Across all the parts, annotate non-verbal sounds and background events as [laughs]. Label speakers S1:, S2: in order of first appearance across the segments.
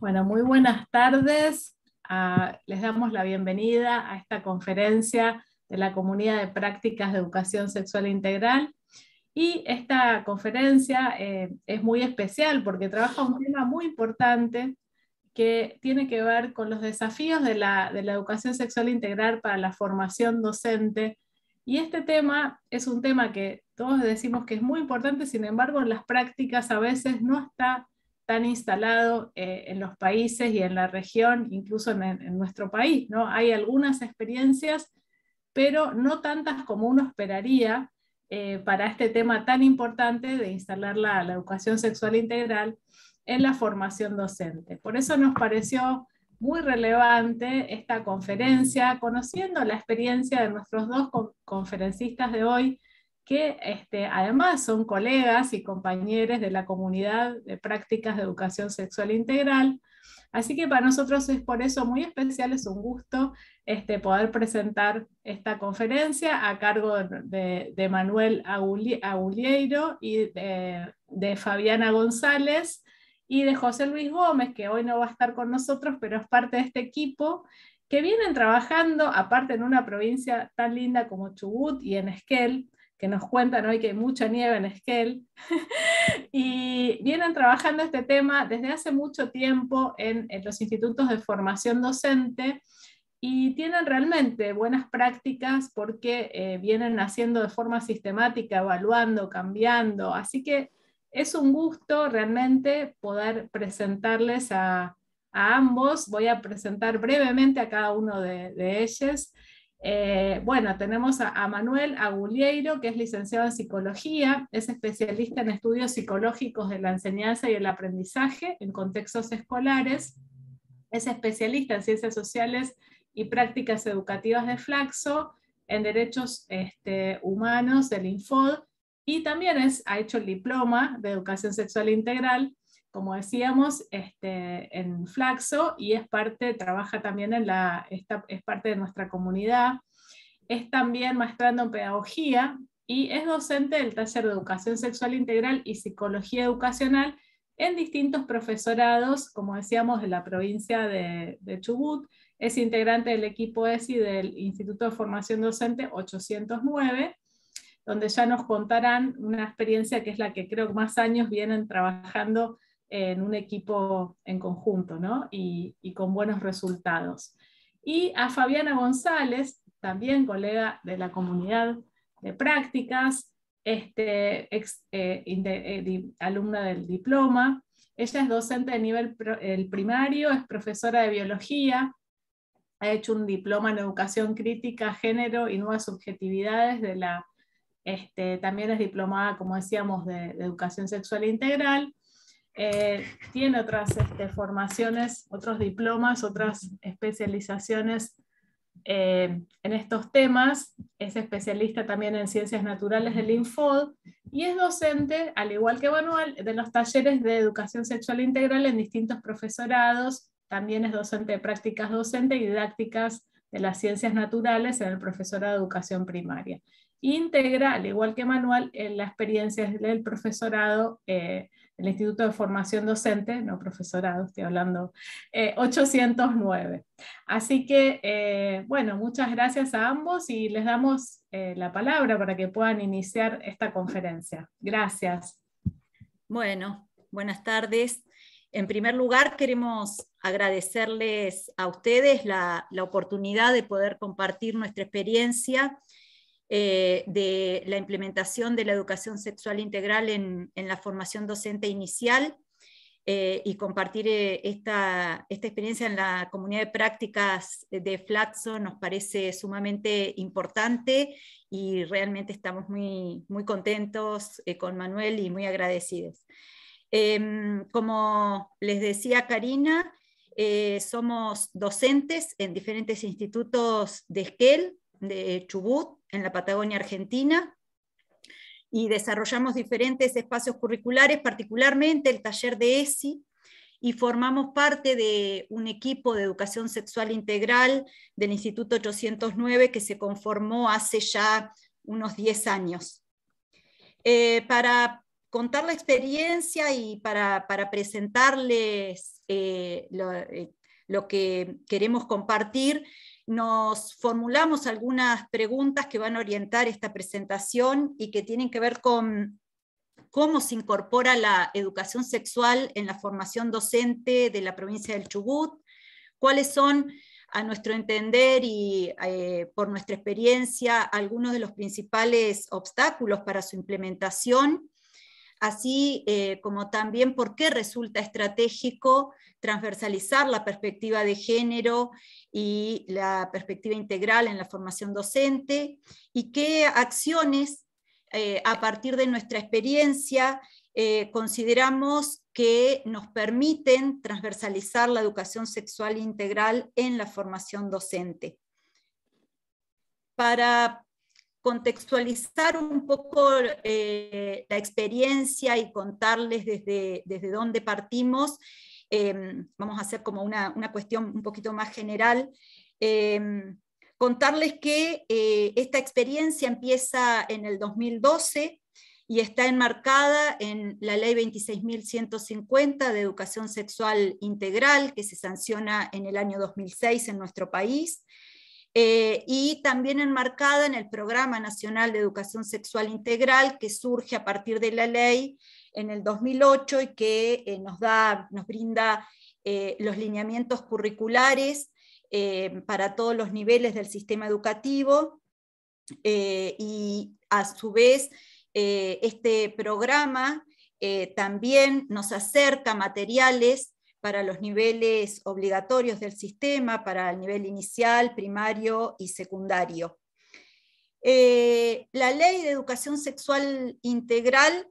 S1: Bueno, muy buenas tardes. Ah, les damos la bienvenida a esta conferencia de la Comunidad de Prácticas de Educación Sexual e Integral. Y esta conferencia eh, es muy especial porque trabaja un tema muy importante que tiene que ver con los desafíos de la, de la educación sexual integral para la formación docente. Y este tema es un tema que todos decimos que es muy importante, sin embargo, en las prácticas a veces no está tan instalado eh, en los países y en la región, incluso en, nuestro país. ¿no? Hay algunas experiencias, pero no tantas como uno esperaría eh, para este tema tan importante de instalar la educación sexual integral en la formación docente. Por eso nos pareció muy relevante esta conferencia, conociendo la experiencia de nuestros dos conferencistas de hoy, que este, además son colegas y compañeros de la comunidad de prácticas de educación sexual integral. Así que para nosotros es por eso muy especial, es un gusto este, poder presentar esta conferencia a cargo de, Manuel Agulieiro y de, de Fabiana González y de José Luis Gómez, que hoy no va a estar con nosotros, pero es parte de este equipo que vienen trabajando, aparte en una provincia tan linda como Chubut y en Esquel, que nos cuentan hoy que hay mucha nieve en Esquel, [laughs] y vienen trabajando este tema desde hace mucho tiempo en, los institutos de formación docente y tienen realmente buenas prácticas porque eh, vienen haciendo de forma sistemática, evaluando, cambiando, así que es un gusto realmente poder presentarles a, a ambos. Voy a presentar brevemente a cada uno de, de ellos. Eh, bueno, tenemos a, Manuel Agulieiro, que es licenciado en psicología, es especialista en estudios psicológicos de la enseñanza y el aprendizaje en contextos escolares, es especialista en ciencias sociales y prácticas educativas de Flaxo, en derechos este, humanos del Infod, y también ha hecho el diploma de educación sexual integral como decíamos, este, en Flaxo y es parte, trabaja también en la, es parte de nuestra comunidad. Es también maestrando en pedagogía y es docente del taller de educación sexual integral y psicología educacional en distintos profesorados, como decíamos, de la provincia de, de Chubut. Es integrante del equipo ESI del Instituto de Formación Docente 809 donde ya nos contarán una experiencia que es la que creo que más años vienen trabajando en un equipo en conjunto y, con buenos resultados. Y a Fabiana González, también colega de la comunidad de prácticas, este, eh, eh, alumna del diploma. Ella es docente de nivel primario, es profesora de biología, ha hecho un diploma en educación crítica, género y nuevas subjetividades este, también es diplomada, como decíamos, de educación sexual integral eh, tiene otras este, formaciones, otros diplomas, otras especializaciones eh, en estos temas. Es especialista también en ciencias naturales del INFOD y es docente, al igual que Manuel, de los talleres de educación sexual integral en distintos profesorados. También es docente de prácticas docentes y didácticas de las ciencias naturales en el profesorado de educación primaria. Integra, al igual que Manuel, en la experiencia del profesorado. Eh, el Instituto de Formación Docente, no profesorado, estoy hablando, 809. Eh, Así que, eh, bueno, muchas gracias a ambos y les damos eh, la palabra para que puedan iniciar esta conferencia. Gracias.
S2: Bueno, buenas tardes. En primer lugar, queremos agradecerles a ustedes la oportunidad de poder compartir nuestra experiencia eh, de la implementación de la educación sexual integral en, la formación docente inicial eh, y compartir eh, esta, experiencia en la comunidad de prácticas de Flatso nos parece sumamente importante y realmente estamos muy, muy contentos con Manuel y muy agradecidos. Em, como les decía Karina, somos docentes en diferentes institutos de Esquel, de Chubut, en la Patagonia Argentina y desarrollamos diferentes espacios curriculares, particularmente el taller de ESI, y formamos parte de un equipo de educación sexual integral del Instituto 809 que se conformó hace ya unos 10 años. Eh, para contar la experiencia y para, presentarles eh, eh, lo que queremos compartir, nos formulamos algunas preguntas que van a orientar esta presentación y que tienen que ver con cómo se incorpora la educación sexual en la formación docente de la provincia del Chubut, cuáles son, a nuestro entender y eh, por nuestra experiencia, algunos de los principales obstáculos para su implementación así eh, como también por qué resulta estratégico transversalizar la perspectiva de género y la perspectiva integral en la formación docente y qué acciones eh, a partir de nuestra experiencia eh, consideramos que nos permiten transversalizar la educación sexual integral en la formación docente. Para contextualizar un poco eh, la experiencia y contarles desde, dónde partimos. Em, vamos a hacer como una, cuestión un poquito más general. Em, contarles que eh, esta experiencia empieza en el 2012 y está enmarcada en la Ley 26.150 de Educación Sexual Integral que se sanciona en el año 2006 en nuestro país. Eh, y también enmarcada en el Programa Nacional de Educación Sexual Integral que surge a partir de la ley en el 2008 y que eh, nos, brinda eh, los lineamientos curriculares para todos los niveles del sistema educativo y a su vez este programa también nos acerca materiales para los niveles obligatorios del sistema, para el nivel inicial, primario y secundario. Eh, la ley de educación sexual integral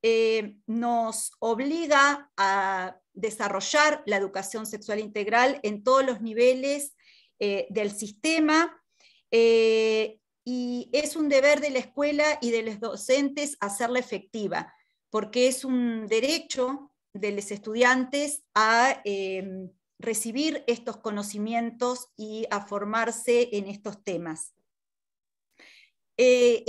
S2: eh, nos obliga a desarrollar la educación sexual integral en todos los niveles eh, del sistema y es un deber de la escuela y de los docentes hacerla efectiva, porque es un derecho de los estudiantes a em, recibir estos conocimientos y a formarse en estos temas. Eh,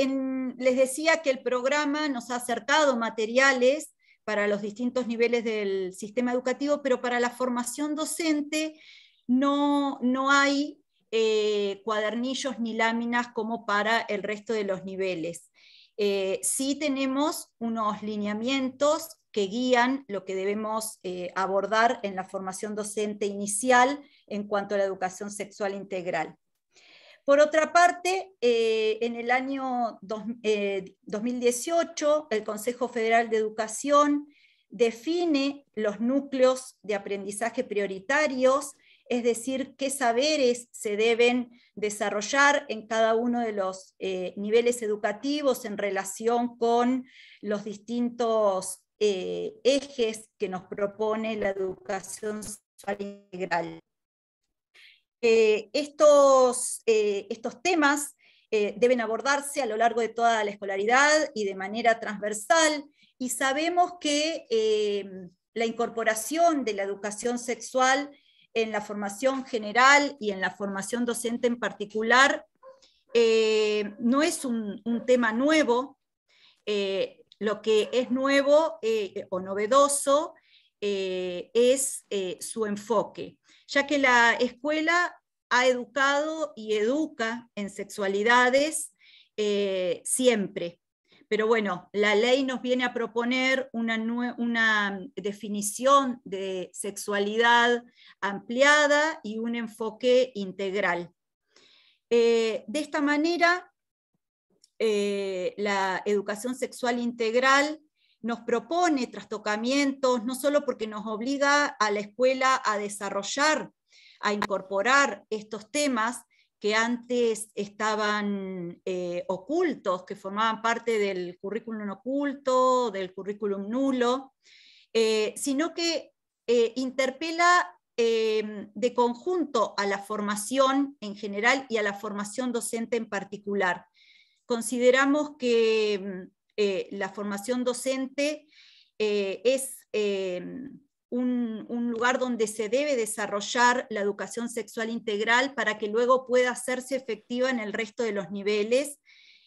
S2: les decía que el programa nos ha acercado materiales para los distintos niveles del sistema educativo, pero para la formación docente no, hay eh, cuadernillos ni láminas como para el resto de los niveles. Eh, sí tenemos unos lineamientos que guían lo que debemos eh, abordar en la formación docente inicial en cuanto a la educación sexual integral. Por otra parte, eh, en el año 2018, el Consejo Federal de Educación define los núcleos de aprendizaje prioritarios es decir, qué saberes se deben desarrollar en cada uno de los eh, niveles educativos en relación con los distintos eh, ejes que nos propone la educación sexual integral. Eh, estos, temas deben abordarse a lo largo de toda la escolaridad y de manera transversal. Y sabemos que la incorporación de la educación sexual en la formación general y en la formación docente en particular, eh, no es un, tema nuevo. Eh, lo que es nuevo eh, o novedoso es su enfoque, ya que la escuela ha educado y educa en sexualidades siempre. Pero bueno, la ley nos viene a proponer una, definición de sexualidad ampliada y un enfoque integral. Eh, de esta manera, eh, la educación sexual integral nos propone trastocamientos, no solo porque nos obliga a la escuela a desarrollar, a incorporar estos temas, que antes estaban eh, ocultos, que formaban parte del currículum oculto, del currículum nulo, eh, sino que eh, interpela de conjunto a la formación en general y a la formación docente en particular. Consideramos que la formación docente es un, lugar donde se debe desarrollar la educación sexual integral para que luego pueda hacerse efectiva en el resto de los niveles,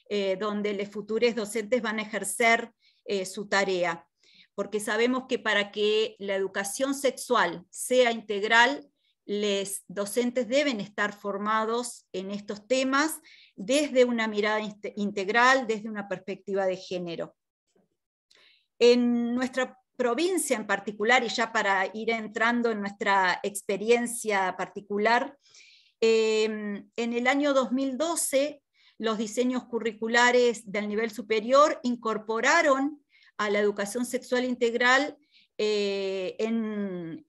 S2: eh, donde los futuros docentes van a ejercer eh, su tarea. Porque sabemos que para que la educación sexual sea integral, los docentes deben estar formados en estos temas desde una mirada integral, desde una perspectiva de género. En nuestra provincia en particular, y ya para ir entrando en nuestra experiencia particular, em, en el año 2012 los diseños curriculares del nivel superior incorporaron a la educación sexual integral eh,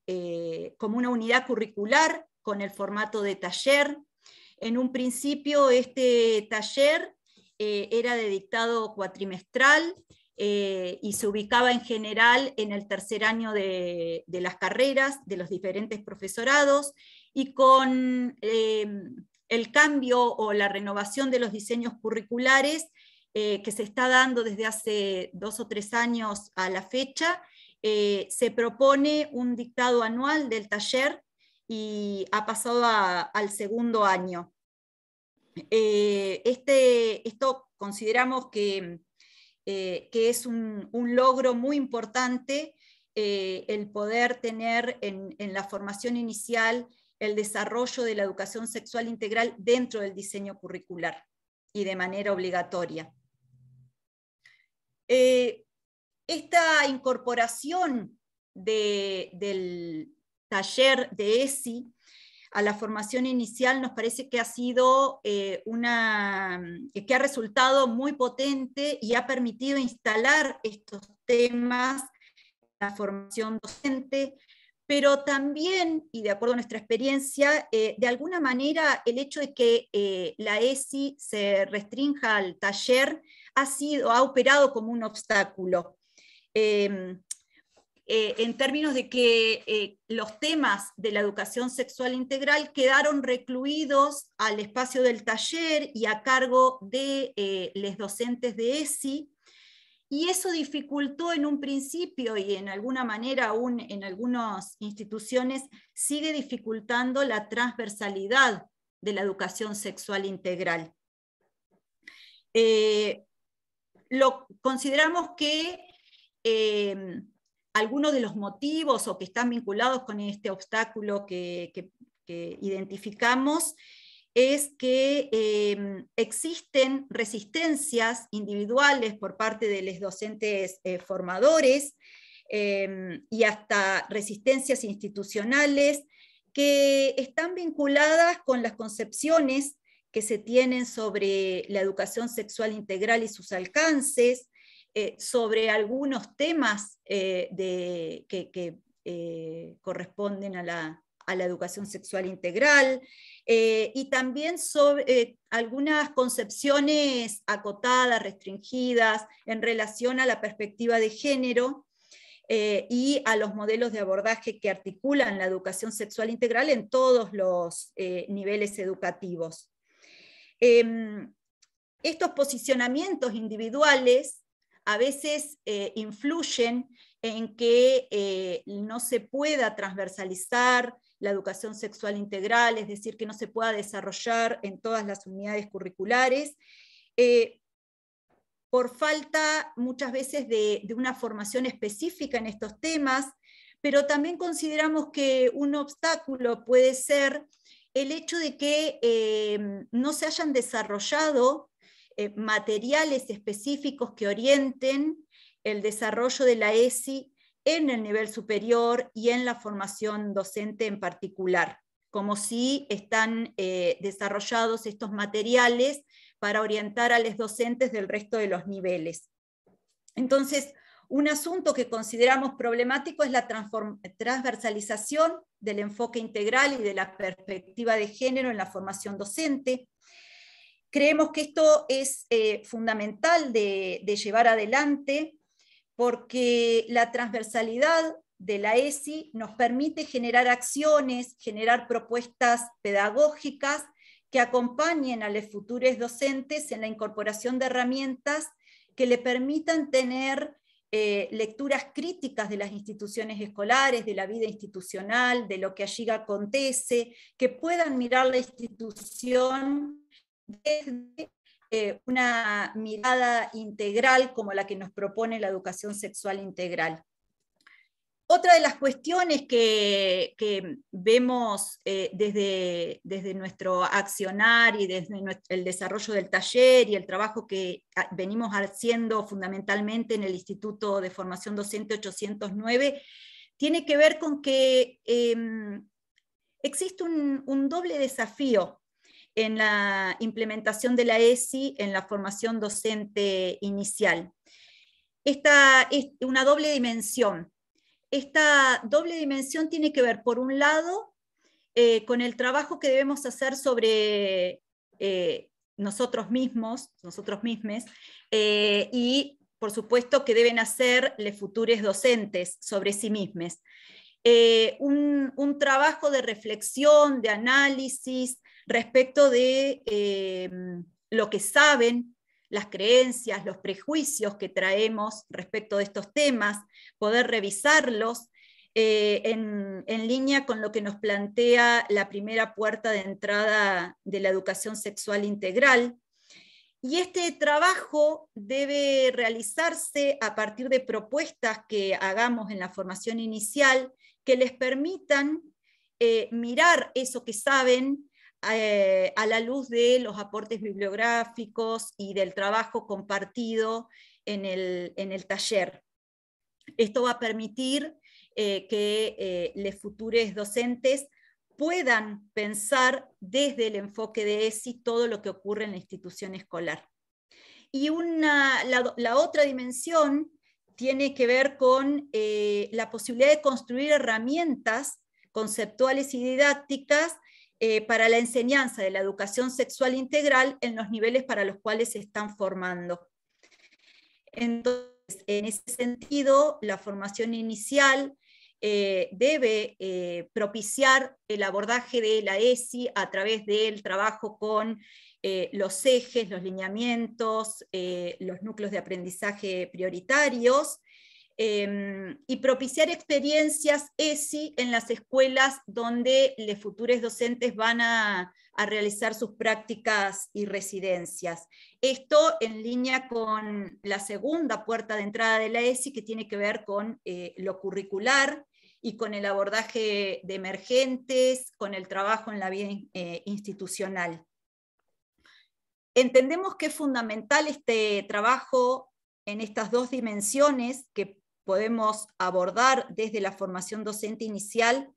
S2: eh, como una unidad curricular con el formato de taller. En un principio este taller eh, era de dictado cuatrimestral, eh, y se ubicaba en general en el tercer año de, las carreras, de los diferentes profesorados, y con em, el cambio o la renovación de los diseños curriculares eh, que se está dando desde hace dos o tres años a la fecha, eh, se propone un dictado anual del taller y ha pasado al segundo año. Este, esto consideramos que eh, que es un, logro muy importante eh, el poder tener en, la formación inicial el desarrollo de la educación sexual integral dentro del diseño curricular y de manera obligatoria. Eh, esta incorporación del taller de ESI a la formación inicial nos parece que ha sido eh, una, mm, que ha resultado muy potente y ha permitido instalar estos temas, en la formación docente, pero también, y de acuerdo a nuestra experiencia, eh, de alguna manera el hecho de que eh, la ESI se restrinja al taller ha, sido, ha operado como un obstáculo. Em, eh, en términos de que eh, los temas de la educación sexual integral quedaron recluidos al espacio del taller y a cargo de eh, los docentes de ESI, y eso dificultó en un principio y en alguna manera aún en algunas instituciones sigue dificultando la transversalidad de la educación sexual integral. lo consideramos que algunos de los motivos o que están vinculados con este obstáculo que, identificamos es que eh, existen resistencias individuales por parte de los docentes eh, formadores eh, y hasta resistencias institucionales que están vinculadas con las concepciones que se tienen sobre la educación sexual integral y sus alcances, eh, sobre algunos temas eh, que, eh, corresponden a la, educación sexual integral y también sobre algunas concepciones acotadas, restringidas en relación a la perspectiva de género. y a los modelos de abordaje que articulan la educación sexual integral en todos los niveles educativos. Em, estos posicionamientos individuales a veces eh, influyen en que eh, no se pueda transversalizar la educación sexual integral, es decir, que no se pueda desarrollar en todas las unidades curriculares, eh, por falta muchas veces de, una formación específica en estos temas, pero también consideramos que un obstáculo puede ser el hecho de que no se hayan desarrollado eh, materiales específicos que orienten el desarrollo de la ESI en el nivel superior y en la formación docente en particular, como si están eh, desarrollados estos materiales para orientar a los docentes del resto de los niveles. Entonces, un asunto que consideramos problemático es la transversalización del enfoque integral y de la perspectiva de género en la formación docente, Creemos que esto es eh, fundamental de, llevar adelante porque la transversalidad de la ESI nos permite generar acciones, generar propuestas pedagógicas que acompañen a los futuros docentes en la incorporación de herramientas que le permitan tener eh, lecturas críticas de las instituciones escolares, de la vida institucional, de lo que allí acontece, que puedan mirar la institución desde eh, una mirada integral como la que nos propone la educación sexual integral. Otra de las cuestiones que, vemos eh, desde, nuestro accionar y desde el desarrollo del taller y el trabajo que ah, venimos haciendo fundamentalmente en el Instituto de Formación Docente 809, tiene que ver con que em, existe un, doble desafío en la implementación de la ESI en la formación docente inicial. Esta es una doble dimensión. Esta doble dimensión tiene que ver, por un lado, eh, con el trabajo que debemos hacer sobre eh, nosotros mismos, nosotros mismos, eh, y por supuesto que deben hacer los futuros docentes sobre sí mismos. un trabajo de reflexión, de análisis, respecto de eh, lo que saben, las creencias, los prejuicios que traemos respecto de estos temas, poder revisarlos eh, en, línea con lo que nos plantea la primera puerta de entrada de la educación sexual integral. Y este trabajo debe realizarse a partir de propuestas que hagamos en la formación inicial que les permitan eh, mirar eso que saben, eh, a la luz de los aportes bibliográficos y del trabajo compartido en el, taller. Esto va a permitir eh, que eh, los futuros docentes puedan pensar desde el enfoque de ESI todo lo que ocurre en la institución escolar. Y la, otra dimensión tiene que ver con la posibilidad de construir herramientas conceptuales y didácticas eh, para la enseñanza de la educación sexual integral en los niveles para los cuales se están formando. Entonces, en ese sentido, la formación inicial eh, debe eh, propiciar el abordaje de la ESI a través del trabajo con los ejes, los lineamientos, los núcleos de aprendizaje prioritarios Em, y propiciar experiencias ESI en las escuelas donde los futuros docentes van a, realizar sus prácticas y residencias. Esto en línea con la segunda puerta de entrada de la ESI que tiene que ver con eh, lo curricular y con el abordaje de emergentes, con el trabajo en la vía eh, institucional. Entendemos que es fundamental este trabajo en estas dos dimensiones que podemos abordar desde la formación docente inicial,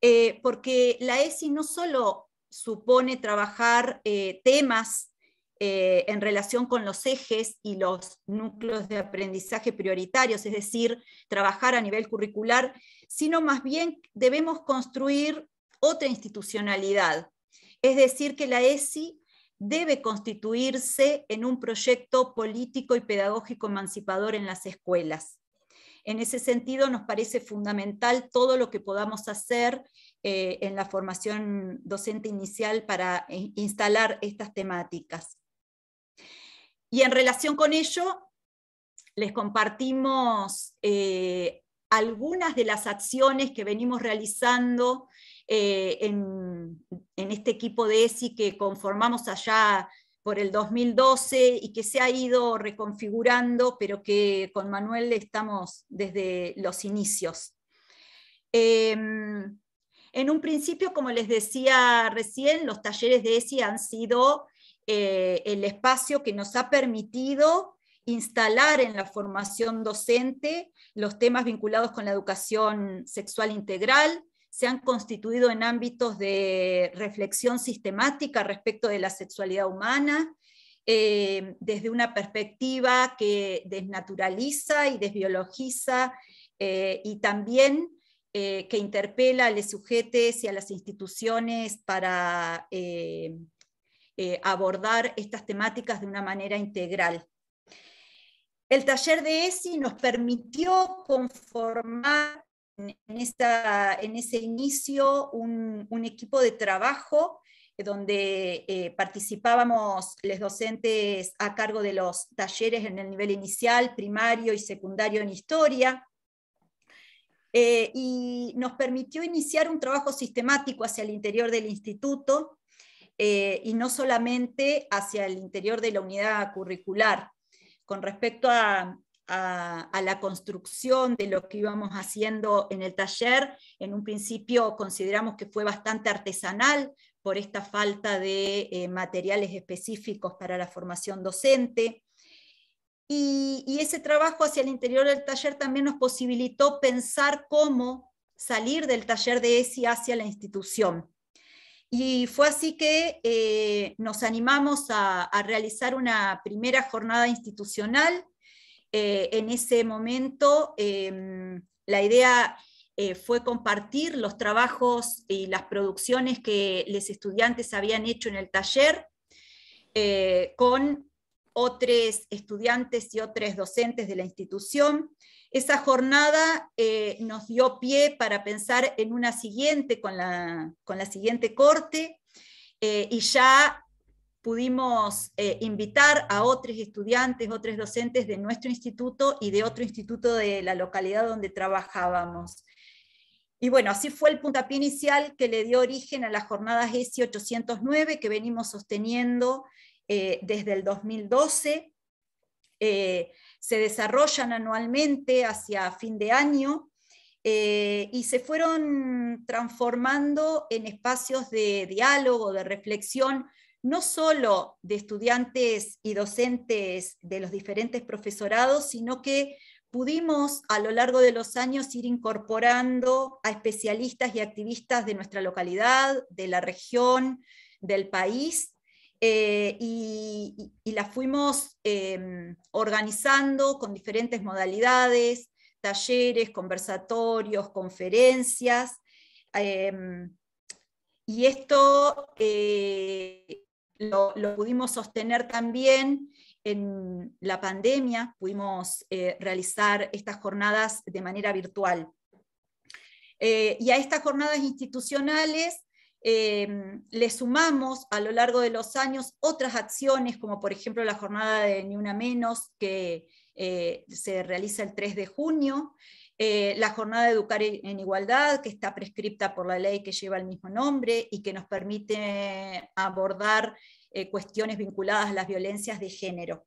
S2: eh, porque la ESI no solo supone trabajar eh, temas eh, en relación con los ejes y los núcleos de aprendizaje prioritarios, es decir, trabajar a nivel curricular, sino más bien debemos construir otra institucionalidad. Es decir, que la ESI debe constituirse en un proyecto político y pedagógico emancipador en las escuelas. En ese sentido, nos parece fundamental todo lo que podamos hacer eh, en la formación docente inicial para eh, instalar estas temáticas. Y en relación con ello, les compartimos eh, algunas de las acciones que venimos realizando en, en, este equipo de ESI que conformamos allá por el 2012 y que se ha ido reconfigurando, pero que con Manuel estamos desde los inicios. Em, en un principio, como les decía recién, los talleres de ESI han sido eh, el espacio que nos ha permitido instalar en la formación docente los temas vinculados con la educación sexual integral, se han constituido en ámbitos de reflexión sistemática respecto de la sexualidad humana, eh, desde una perspectiva que desnaturaliza y desbiologiza eh, y también eh, que interpela a los sujetos y a las instituciones para abordar estas temáticas de una manera integral. El taller de ESI nos permitió conformar en, ese inicio un, equipo de trabajo eh, donde eh, participábamos los docentes a cargo de los talleres en el nivel inicial, primario y secundario en historia. Eh, y nos permitió iniciar un trabajo sistemático hacia el interior del instituto y no solamente hacia el interior de la unidad curricular. Con respecto a, a, la construcción de lo que íbamos haciendo en el taller. En un principio consideramos que fue bastante artesanal por esta falta de eh, materiales específicos para la formación docente. Y, ese trabajo hacia el interior del taller también nos posibilitó pensar cómo salir del taller de ESI hacia la institución. Y fue así que eh, nos animamos a realizar una primera jornada institucional eh, en ese momento em, la idea eh, fue compartir los trabajos y las producciones que los estudiantes habían hecho en el taller eh, con otros estudiantes y otros docentes de la institución. Esa jornada nos dio pie para pensar en una siguiente, con la, con la siguiente corte, y ya pudimos eh, invitar a otros estudiantes, otros docentes de nuestro instituto y de otro instituto de la localidad donde trabajábamos. Y bueno, así fue el puntapié inicial que le dio origen a las jornadas ESI 809 que venimos sosteniendo eh, desde el 2012. Eh, se desarrollan anualmente hacia fin de año y se fueron transformando en espacios de diálogo, de reflexión no solo de estudiantes y docentes de los diferentes profesorados, sino que pudimos a lo largo de los años ir incorporando a especialistas y activistas de nuestra localidad, de la región, del país, eh, y, la las fuimos em, organizando con diferentes modalidades, talleres, conversatorios, conferencias. Em, y esto eh, lo, pudimos sostener también en la pandemia, pudimos eh, realizar estas jornadas de manera virtual. Eh, y a estas jornadas institucionales em, le sumamos a lo largo de los años otras acciones, como por ejemplo la jornada de Ni Una Menos, que eh, se realiza el 3 de junio, eh, la jornada de Educar en Igualdad, que está prescripta por la ley que lleva el mismo nombre y que nos permite abordar eh, cuestiones vinculadas a las violencias de género.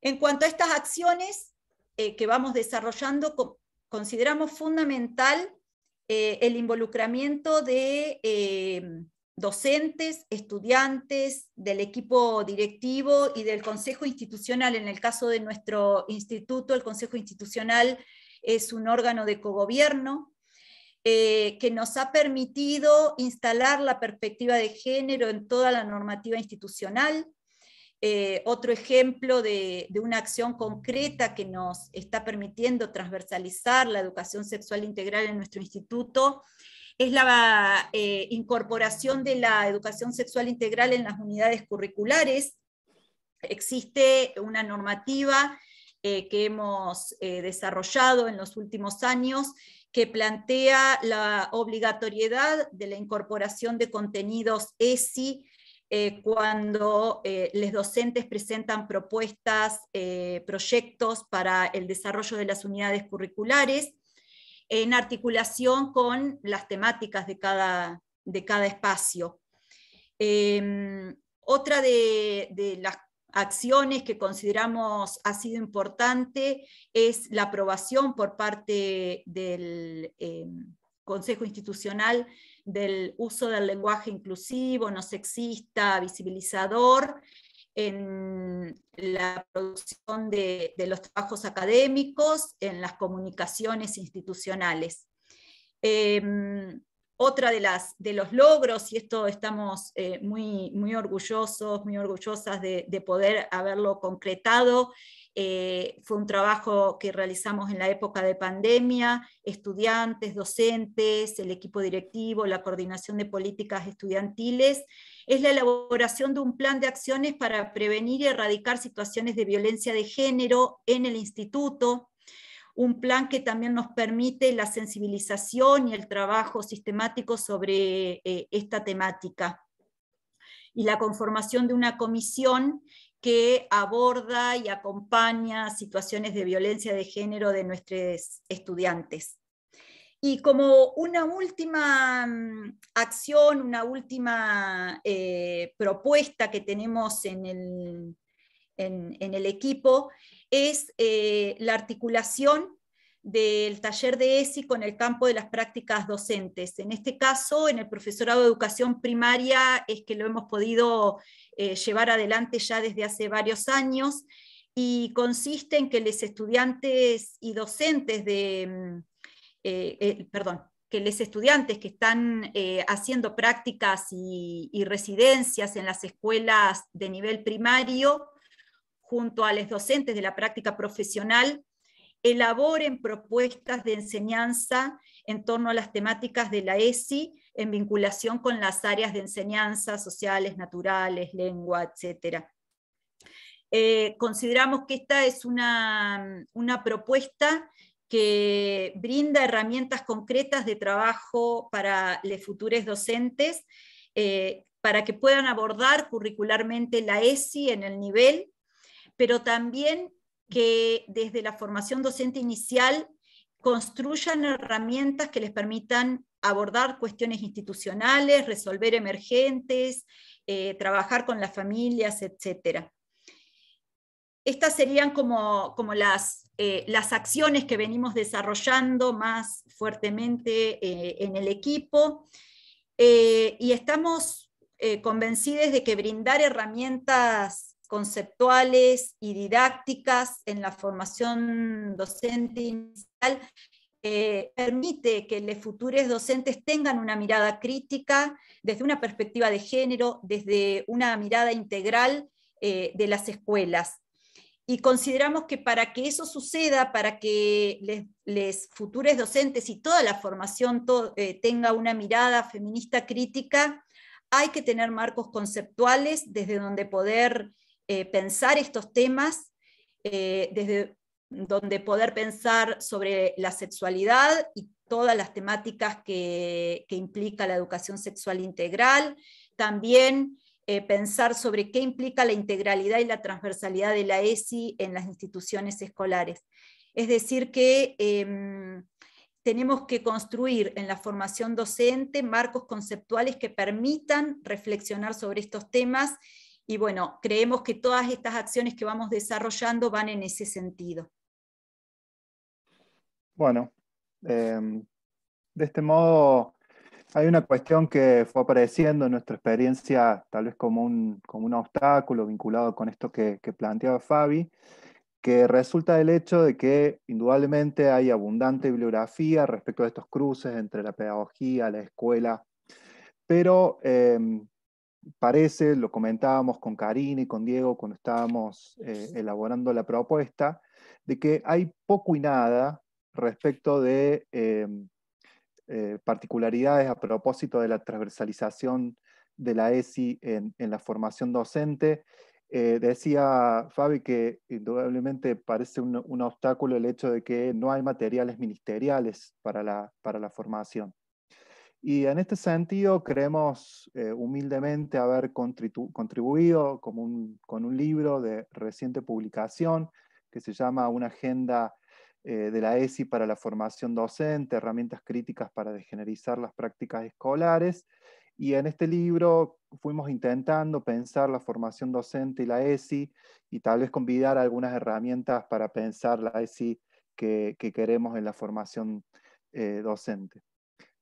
S2: En cuanto a estas acciones eh, que vamos desarrollando, consideramos fundamental el involucramiento de docentes, estudiantes, del equipo directivo y del Consejo Institucional. En el caso de nuestro instituto, el Consejo Institucional es un órgano de cogobierno eh, que nos ha permitido instalar la perspectiva de género en toda la normativa institucional. Eh, otro ejemplo de, de, una acción concreta que nos está permitiendo transversalizar la educación sexual integral en nuestro instituto es la eh, incorporación de la educación sexual integral en las unidades curriculares. Existe una normativa eh, que hemos eh, desarrollado en los últimos años que plantea la obligatoriedad de la incorporación de contenidos ESI cuando los docentes presentan propuestas, proyectos para el desarrollo de las unidades curriculares en articulación con las temáticas de cada, espacio. Em, otra de, las acciones que consideramos ha sido importante es la aprobación por parte del em, Consejo Institucional del uso del lenguaje inclusivo, no sexista, visibilizador, en la producción de, los trabajos académicos, en las comunicaciones institucionales. Em, otra de, las, de los logros, y esto estamos eh, muy, muy orgullosos, muy orgullosas de poder haberlo concretado, eh, fue un trabajo que realizamos en la época de pandemia, estudiantes, docentes, el equipo directivo, la coordinación de políticas estudiantiles. Es la elaboración de un plan de acciones para prevenir y erradicar situaciones de violencia de género en el instituto. Un plan que también nos permite la sensibilización y el trabajo sistemático sobre eh, esta temática y la conformación de una comisión que aborda y acompaña situaciones de violencia de género de nuestros estudiantes. Y como una última mm, acción, una última eh, propuesta que tenemos en el, en, el equipo, es eh, la articulación del taller de ESI con el campo de las prácticas docentes. En este caso, en el profesorado de educación primaria es que lo hemos podido eh, llevar adelante ya desde hace varios años y consiste en que los estudiantes y docentes de, mm, eh, perdón, que los estudiantes que están eh, haciendo prácticas y, y residencias en las escuelas de nivel primario, junto a los docentes de la práctica profesional, elaboren propuestas de enseñanza en torno a las temáticas de la ESI en vinculación con las áreas de enseñanza sociales, naturales, lengua, etc. Eh, consideramos que esta es una, propuesta que brinda herramientas concretas de trabajo para los futuros docentes, eh, para que puedan abordar curricularmente la ESI en el nivel, pero también que desde la formación docente inicial construyan herramientas que les permitan abordar cuestiones institucionales, resolver emergentes, eh, trabajar con las familias, etc. Estas serían como, como las, eh, las, acciones que venimos desarrollando más fuertemente eh, en el equipo y estamos convencidos de que brindar herramientas conceptuales y didácticas en la formación docente inicial eh, permite que los futuros docentes tengan una mirada crítica desde una perspectiva de género, desde una mirada integral eh, de las escuelas. Y consideramos que para que eso suceda, para que los futuros docentes y toda la formación eh, tenga una mirada feminista crítica, hay que tener marcos conceptuales desde donde poder eh, pensar estos temas eh, desde donde poder pensar sobre la sexualidad y todas las temáticas que, implica la educación sexual integral, también eh, pensar sobre qué implica la integralidad y la transversalidad de la ESI en las instituciones escolares. Es decir, que em, tenemos que construir en la formación docente marcos conceptuales que permitan reflexionar sobre estos temas y bueno, creemos que todas estas acciones que vamos desarrollando van en ese sentido.
S3: Bueno, em, de este modo hay una cuestión que fue apareciendo en nuestra experiencia, tal vez como un, como un obstáculo vinculado con esto que, planteaba Fabi, que resulta del hecho de que indudablemente hay abundante bibliografía respecto a estos cruces entre la pedagogía, la escuela, pero em, parece, lo comentábamos con Karine y con Diego cuando estábamos eh, elaborando la propuesta, de que hay poco y nada respecto de em, eh, particularidades a propósito de la transversalización de la ESI en, la formación docente. Eh, decía Fabi que indudablemente parece un, obstáculo el hecho de que no hay materiales ministeriales para la formación. Y en este sentido, creemos eh, humildemente haber contribuido con un, libro de reciente publicación que se llama Una agenda eh, de la ESI para la formación docente, herramientas críticas para degenerizar las prácticas escolares. Y en este libro fuimos intentando pensar la formación docente y la ESI y tal vez convidar algunas herramientas para pensar la ESI que, queremos en la formación eh, docente.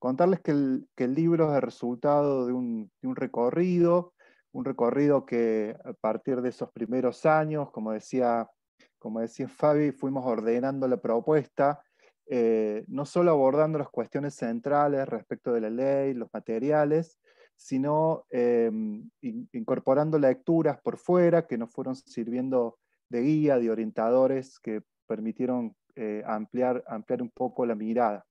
S3: Contarles que el, libro es el resultado de un, recorrido, un recorrido que a partir de esos primeros años, como decía, Fabi, fuimos ordenando la propuesta, eh, no solo abordando las cuestiones centrales respecto de la ley, los materiales, sino eh, incorporando lecturas por fuera que nos fueron sirviendo de guía, de orientadores que permitieron eh, ampliar un poco la mirada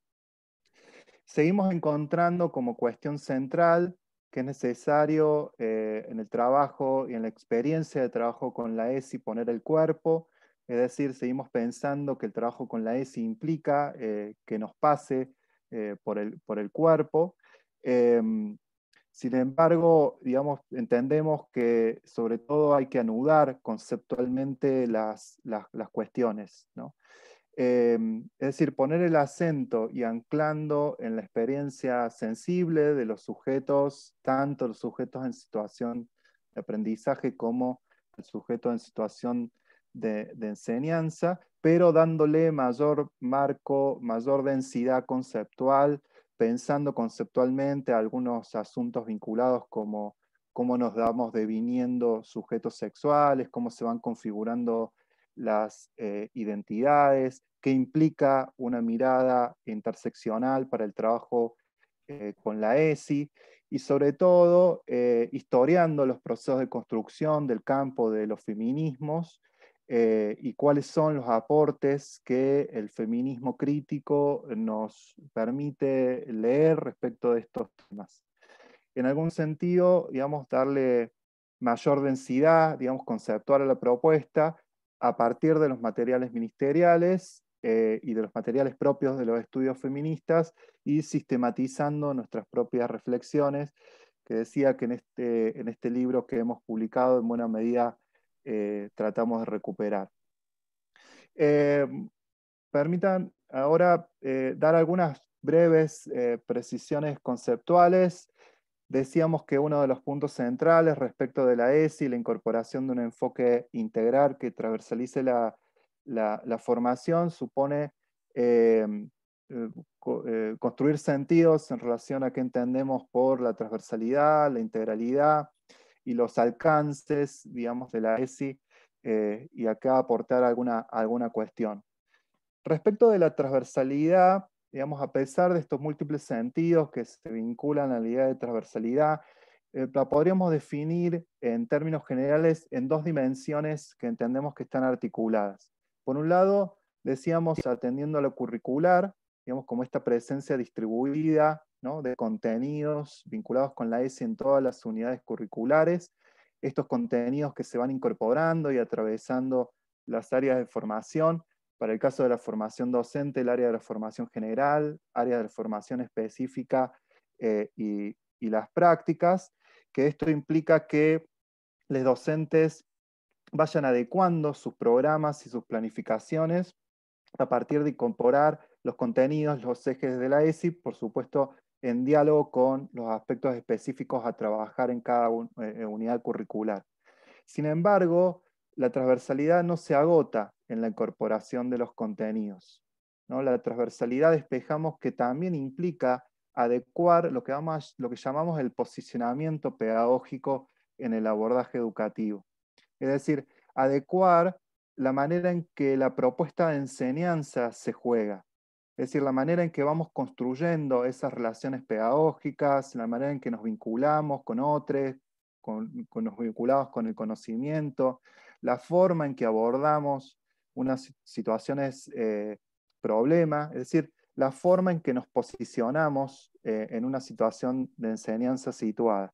S3: seguimos encontrando como cuestión central que es necesario eh, en el trabajo y en la experiencia de trabajo con la ESI poner el cuerpo, es decir, seguimos pensando que el trabajo con la ESI implica eh, que nos pase eh, por, el, por, el, cuerpo. Em, sin embargo, digamos, entendemos que sobre todo hay que anudar conceptualmente las, cuestiones. Em, es decir, poner el acento y anclando en la experiencia sensible de los sujetos, tanto los sujetos en situación de aprendizaje como el sujeto en situación de, enseñanza, pero dándole mayor marco, mayor densidad conceptual, pensando conceptualmente algunos asuntos vinculados como cómo nos damos deviniendo sujetos sexuales, cómo se van configurando las eh, identidades, que implica una mirada interseccional para el trabajo eh, con la ESI y sobre todo eh, historiando los procesos de construcción del campo de los feminismos y cuáles son los aportes que el feminismo crítico nos permite leer respecto de estos temas. En algún sentido, digamos, darle mayor densidad, digamos, conceptual a la propuesta, a partir de los materiales ministeriales eh, y de los materiales propios de los estudios feministas y sistematizando nuestras propias reflexiones, que decía que en este, en este libro que hemos publicado en buena medida eh, tratamos de recuperar. Eh, permitan ahora dar algunas breves precisiones conceptuales Decíamos que uno de los puntos centrales respecto de la ESI, la incorporación de un enfoque integral que transversalice la, formación, supone eh, eh, eh, construir sentidos en relación a qué entendemos por la transversalidad, la integralidad y los alcances, digamos, de la ESI, y acá aportar alguna, alguna cuestión. Respecto de la transversalidad, digamos, a pesar de estos múltiples sentidos que se vinculan a la idea de transversalidad, eh, la podríamos definir en términos generales en dos dimensiones que entendemos que están articuladas. Por un lado, decíamos, atendiendo a lo curricular, digamos, como esta presencia distribuida de contenidos vinculados con la ESI en todas las unidades curriculares, estos contenidos que se van incorporando y atravesando las áreas de formación, para el caso de la formación docente, el área de la formación general, área de la formación específica eh, y, las prácticas, que esto implica que los docentes vayan adecuando sus programas y sus planificaciones a partir de incorporar los contenidos, los ejes de la ESI, por supuesto, en diálogo con los aspectos específicos a trabajar en cada eh, unidad curricular. Sin embargo, la transversalidad no se agota en la incorporación de los contenidos. ¿no? La transversalidad despejamos que también implica adecuar lo que, vamos lo que llamamos el posicionamiento pedagógico en el abordaje educativo. Es decir, adecuar la manera en que la propuesta de enseñanza se juega. Es decir, la manera en que vamos construyendo esas relaciones pedagógicas, la manera en que nos vinculamos con otros, con, con nos con el conocimiento, la forma en que abordamos unas situaciones eh, problema, es decir, la forma en que nos posicionamos eh, en una situación de enseñanza situada.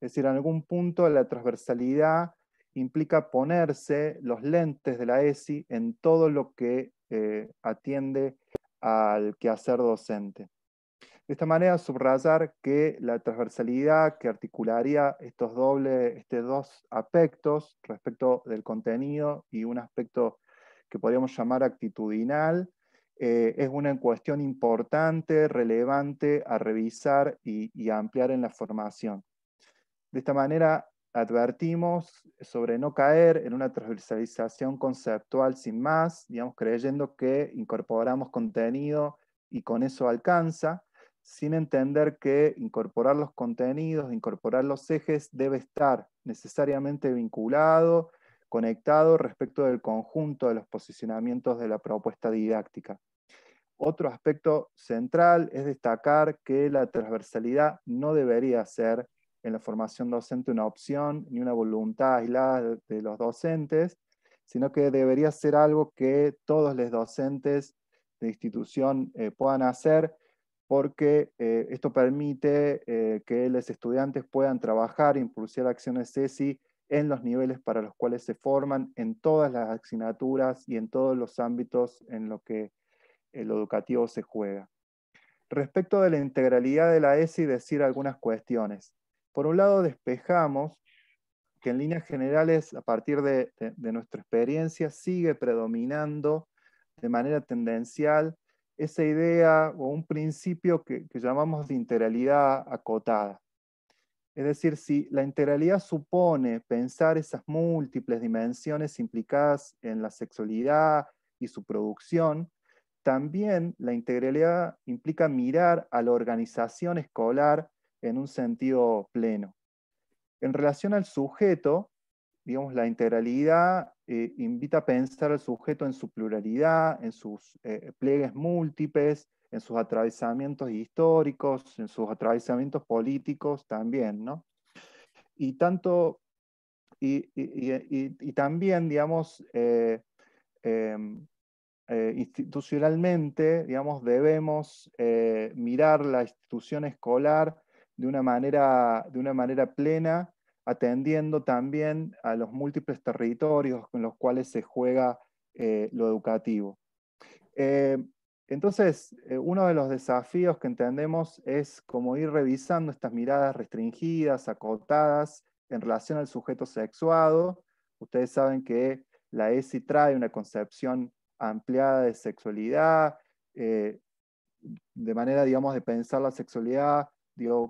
S3: Es decir, en algún punto la transversalidad implica ponerse los lentes de la ESI en todo lo que eh, atiende al quehacer docente. De esta manera, subrayar que la transversalidad que articularía estos, doble, estos dos aspectos respecto del contenido y un aspecto que podríamos llamar actitudinal, eh, es una cuestión importante, relevante a revisar y, y, ampliar en la formación. De esta manera, advertimos sobre no caer en una transversalización conceptual sin más, digamos, creyendo que incorporamos contenido y con eso alcanza, sin entender que incorporar los contenidos, incorporar los ejes debe estar necesariamente vinculado conectado respecto del conjunto de los posicionamientos de la propuesta didáctica. Otro aspecto central es destacar que la transversalidad no debería ser en la formación docente una opción ni una voluntad aislada de los docentes, sino que debería ser algo que todos los docentes de institución eh, puedan hacer, porque eh, esto permite eh, que los estudiantes puedan trabajar, impulsar acciones ESI en los niveles para los cuales se forman, en todas las asignaturas y en todos los ámbitos en los que el educativo se juega. Respecto de la integralidad de la ESI, decir algunas cuestiones. Por un lado, despejamos que en líneas generales, a partir de, nuestra experiencia, sigue predominando de manera tendencial esa idea o un principio que llamamos de integralidad acotada es decir, si la integralidad supone pensar esas múltiples dimensiones implicadas en la sexualidad y su producción, también la integralidad implica mirar a la organización escolar en un sentido pleno. En relación al sujeto, digamos, la integralidad eh, invita a pensar al sujeto en su pluralidad, en sus eh, pliegues múltiples, en sus atravesamientos históricos, en sus atravesamientos políticos también, ¿no? Y tanto, y, también, digamos, eh, em, eh, institucionalmente, digamos, debemos eh, mirar la institución escolar de una manera, de una manera plena, atendiendo también a los múltiples territorios con los cuales se juega lo educativo. Entonces, eh, uno de los desafíos que entendemos es cómo ir revisando estas miradas restringidas, acotadas, en relación al sujeto sexuado. Ustedes saben que la ESI trae una concepción ampliada de sexualidad, eh, de manera, digamos, de pensar la sexualidad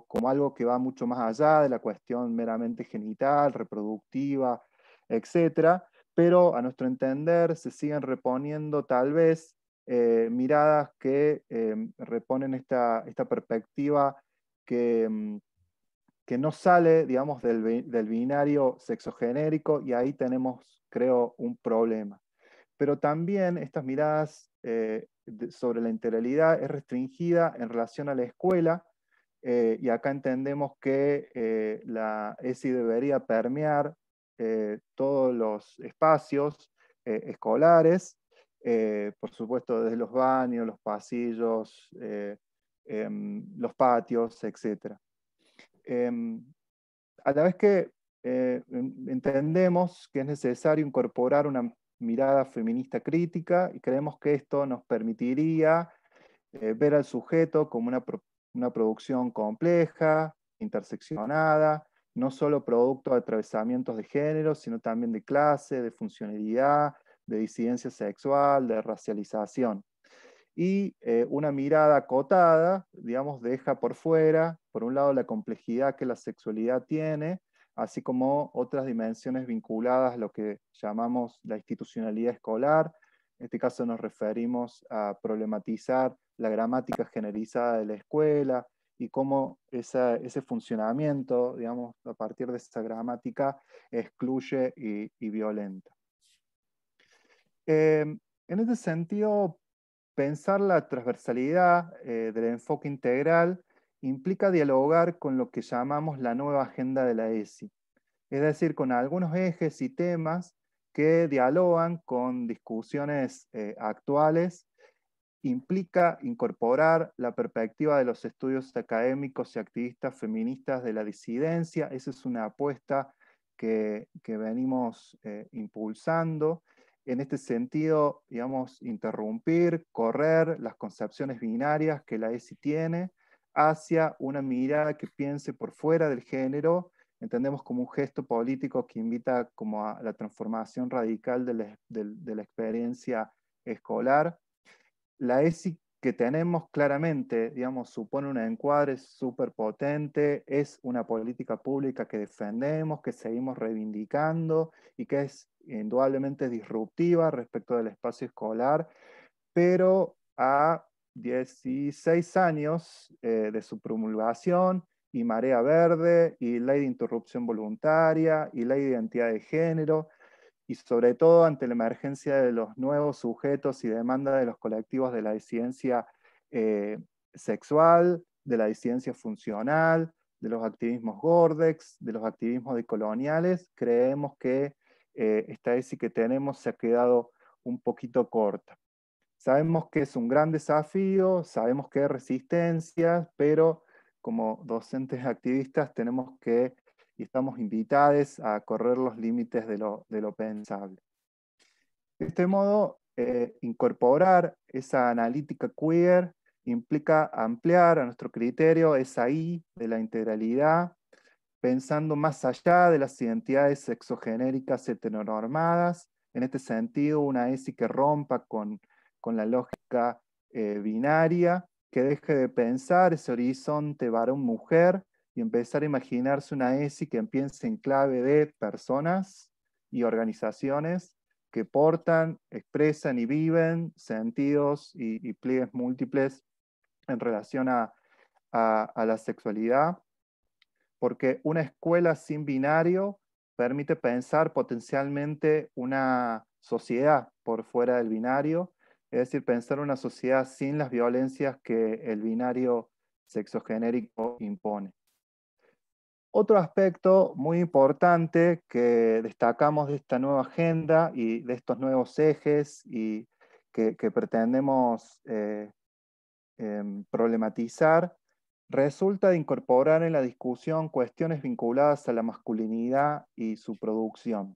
S3: como algo que va mucho más allá de la cuestión meramente genital, reproductiva, etc. Pero a nuestro entender se siguen reponiendo tal vez eh, miradas que em, reponen esta, perspectiva em, que, no sale, digamos, del, binario sexogenérico y ahí tenemos, creo, un problema. Pero también estas miradas eh, sobre la integralidad es restringida en relación a la escuela eh, y acá entendemos que la ESI debería permear todos los espacios escolares eh, por supuesto desde los baños, los pasillos, eh, em, los patios, etc. Em, a la vez que eh, entendemos que es necesario incorporar una mirada feminista crítica y creemos que esto nos permitiría ver al sujeto como una, una producción compleja, interseccionada, no solo producto de atravesamientos de género, sino también de clase, de funcionalidad, de disidencia sexual, de racialización. Y eh, una mirada acotada, digamos, deja por fuera, por un lado, la complejidad que la sexualidad tiene, así como otras dimensiones vinculadas a lo que llamamos la institucionalidad escolar. En este caso nos referimos a problematizar la gramática generalizada de la escuela y cómo ese funcionamiento, digamos, a partir de esa gramática, excluye y violenta. Eh, en este sentido, pensar la transversalidad eh, del enfoque integral implica dialogar con lo que llamamos la nueva agenda de la ESI, es decir, con algunos ejes y temas que dialogan con discusiones eh, actuales, implica incorporar la perspectiva de los estudios académicos y activistas feministas de la disidencia, esa es una apuesta que, venimos impulsando, en este sentido, digamos, interrumpir, correr las concepciones binarias que la ESI tiene hacia una mirada que piense por fuera del género, entendemos como un gesto político que invita como a la transformación radical de la, de la experiencia escolar. La ESI que tenemos claramente, digamos, supone un encuadre súper potente, es una política pública que defendemos, que seguimos reivindicando y que es indudablemente disruptiva respecto del espacio escolar, pero a 16 años eh, de su promulgación y Marea Verde y Ley de Interrupción Voluntaria y Ley de Identidad de Género, y sobre todo ante la emergencia de los nuevos sujetos y demanda de los colectivos de la disidencia eh, sexual, de la disidencia funcional, de los activismos Gordex, de los activismos decoloniales, creemos que eh, esta ESI que tenemos se ha quedado un poquito corta. Sabemos que es un gran desafío, sabemos que hay resistencias, pero como docentes activistas tenemos que y estamos invitados a correr los límites de lo, pensable. De este modo, eh, incorporar esa analítica queer implica ampliar a nuestro criterio esa I de la integralidad, pensando más allá de las identidades sexogenéricas heteronormadas, en este sentido una ESI que rompa con, la lógica eh, binaria, que deje de pensar ese horizonte varón-mujer y empezar a imaginarse una ESI que empiece en clave de personas y organizaciones que portan, expresan y viven sentidos y, pliegues múltiples en relación a, a la sexualidad, porque una escuela sin binario permite pensar potencialmente una sociedad por fuera del binario, es decir, pensar una sociedad sin las violencias que el binario sexogenérico impone. Otro aspecto muy importante que destacamos de esta nueva agenda y de estos nuevos ejes y que, pretendemos eh, em, problematizar resulta de incorporar en la discusión cuestiones vinculadas a la masculinidad y su producción.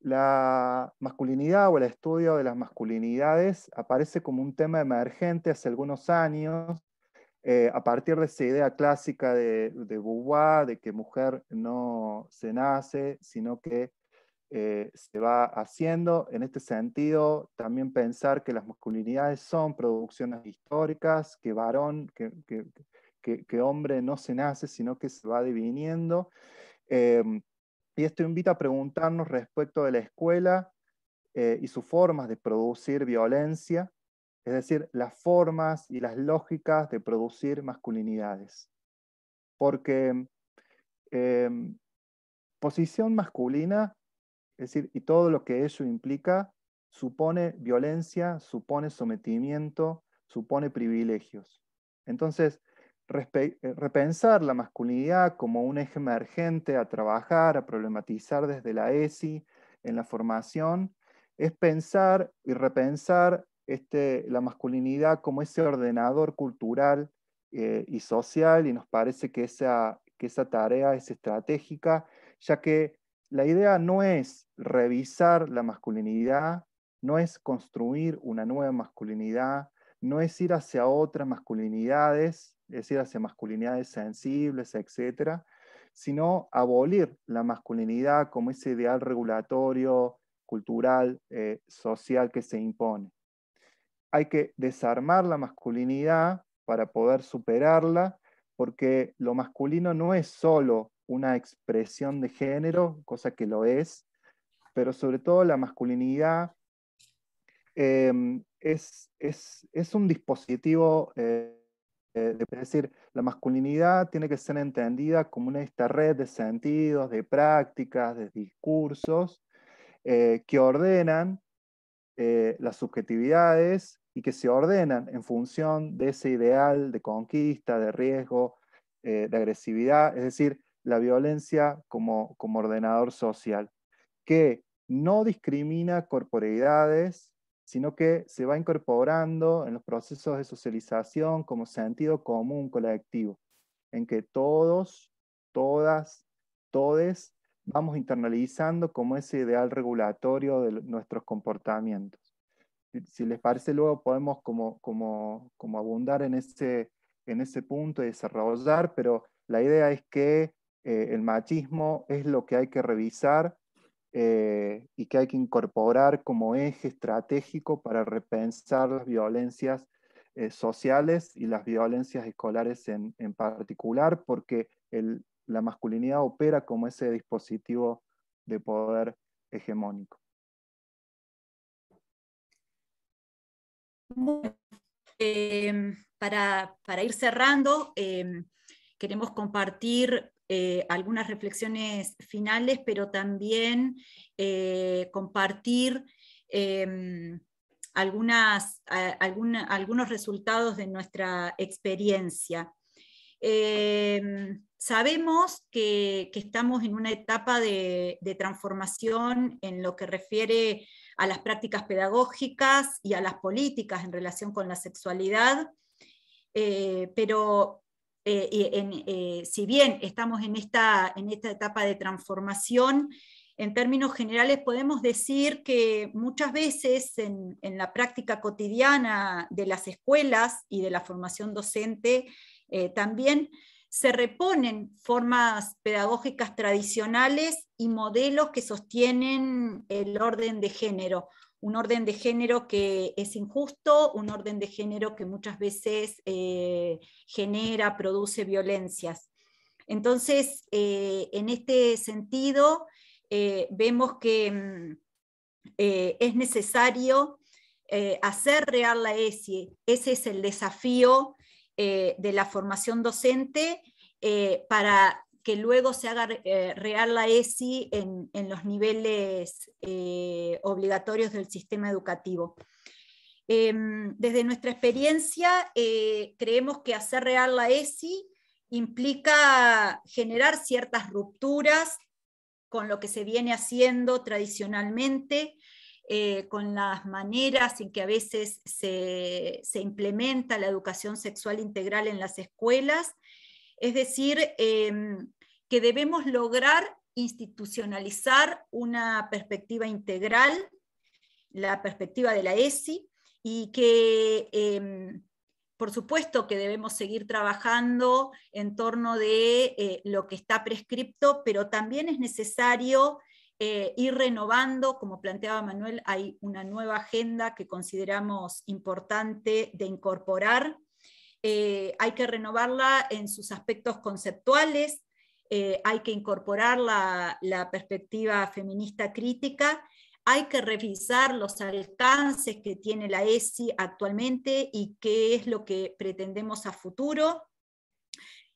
S3: La masculinidad o el estudio de las masculinidades aparece como un tema emergente hace algunos años eh, a partir de esa idea clásica de, de Beauvoir, de que mujer no se nace, sino que eh, se va haciendo. En este sentido, también pensar que las masculinidades son producciones históricas, que varón, que, hombre no se nace, sino que se va diviniendo. Em, y esto invita a preguntarnos respecto de la escuela eh, y sus formas de producir violencia, es decir, las formas y las lógicas de producir masculinidades. Porque em, posición masculina, es decir, y todo lo que ello implica, supone violencia, supone sometimiento, supone privilegios. Entonces, eh, repensar la masculinidad como un eje emergente a trabajar, a problematizar desde la ESI en la formación, es pensar y repensar este, la masculinidad como ese ordenador cultural eh, y social y nos parece que esa, tarea es estratégica, ya que la idea no es revisar la masculinidad, no es construir una nueva masculinidad, no es ir hacia otras masculinidades, es ir hacia masculinidades sensibles, etcétera, sino abolir la masculinidad como ese ideal regulatorio, cultural, eh, social que se impone hay que desarmar la masculinidad para poder superarla, porque lo masculino no es solo una expresión de género, cosa que lo es, pero sobre todo la masculinidad em, es, un dispositivo, es eh, eh, decir, la masculinidad tiene que ser entendida como una esta red de sentidos, de prácticas, de discursos eh, que ordenan las subjetividades y que se ordenan en función de ese ideal de conquista, de riesgo, eh, de agresividad, es decir, la violencia como, como ordenador social, que no discrimina corporeidades, sino que se va incorporando en los procesos de socialización como sentido común colectivo, en que todos, todas, todes vamos internalizando como ese ideal regulatorio de nuestros comportamientos si les parece, luego podemos como, como, como abundar en ese, en ese punto y desarrollar, pero la idea es que eh, el machismo es lo que hay que revisar eh, y que hay que incorporar como eje estratégico para repensar las violencias eh, sociales y las violencias escolares en, en particular, porque el, la masculinidad opera como ese dispositivo de poder hegemónico.
S2: Em, para, ir cerrando, em, queremos compartir eh, algunas reflexiones finales, pero también eh, compartir em, algunas, algunos resultados de nuestra experiencia. sabemos que, estamos en una etapa de, de transformación en lo que refiere a a las prácticas pedagógicas y a las políticas en relación con la sexualidad, eh, pero eh, eh, si bien estamos en esta, etapa de transformación, en términos generales podemos decir que muchas veces en, la práctica cotidiana de las escuelas y de la formación docente también se reponen formas pedagógicas tradicionales y modelos que sostienen el orden de género. Un orden de género que es injusto, un orden de género que muchas veces eh, genera, produce violencias. Entonces, eh, en este sentido, eh, vemos que mm, es necesario hacer real la ESI. E. Ese es el desafío eh, de la formación docente eh, para que luego se haga eh, real la ESI en, en los niveles obligatorios del sistema educativo. Em, desde nuestra experiencia, creemos que hacer real la ESI implica generar ciertas rupturas con lo que se viene haciendo tradicionalmente, eh, con las maneras en que a veces se, implementa la educación sexual integral en las escuelas. Es decir, em, que debemos lograr institucionalizar una perspectiva integral, la perspectiva de la ESI, y que, em, por supuesto, que debemos seguir trabajando en torno de eh, lo que está prescripto, pero también es necesario eh, ir renovando, como planteaba Manuel, hay una nueva agenda que consideramos importante de incorporar. Eh, hay que renovarla en sus aspectos conceptuales, eh, hay que incorporar la, la perspectiva feminista crítica hay que revisar los alcances que tiene la ESI actualmente y qué es lo que pretendemos a futuro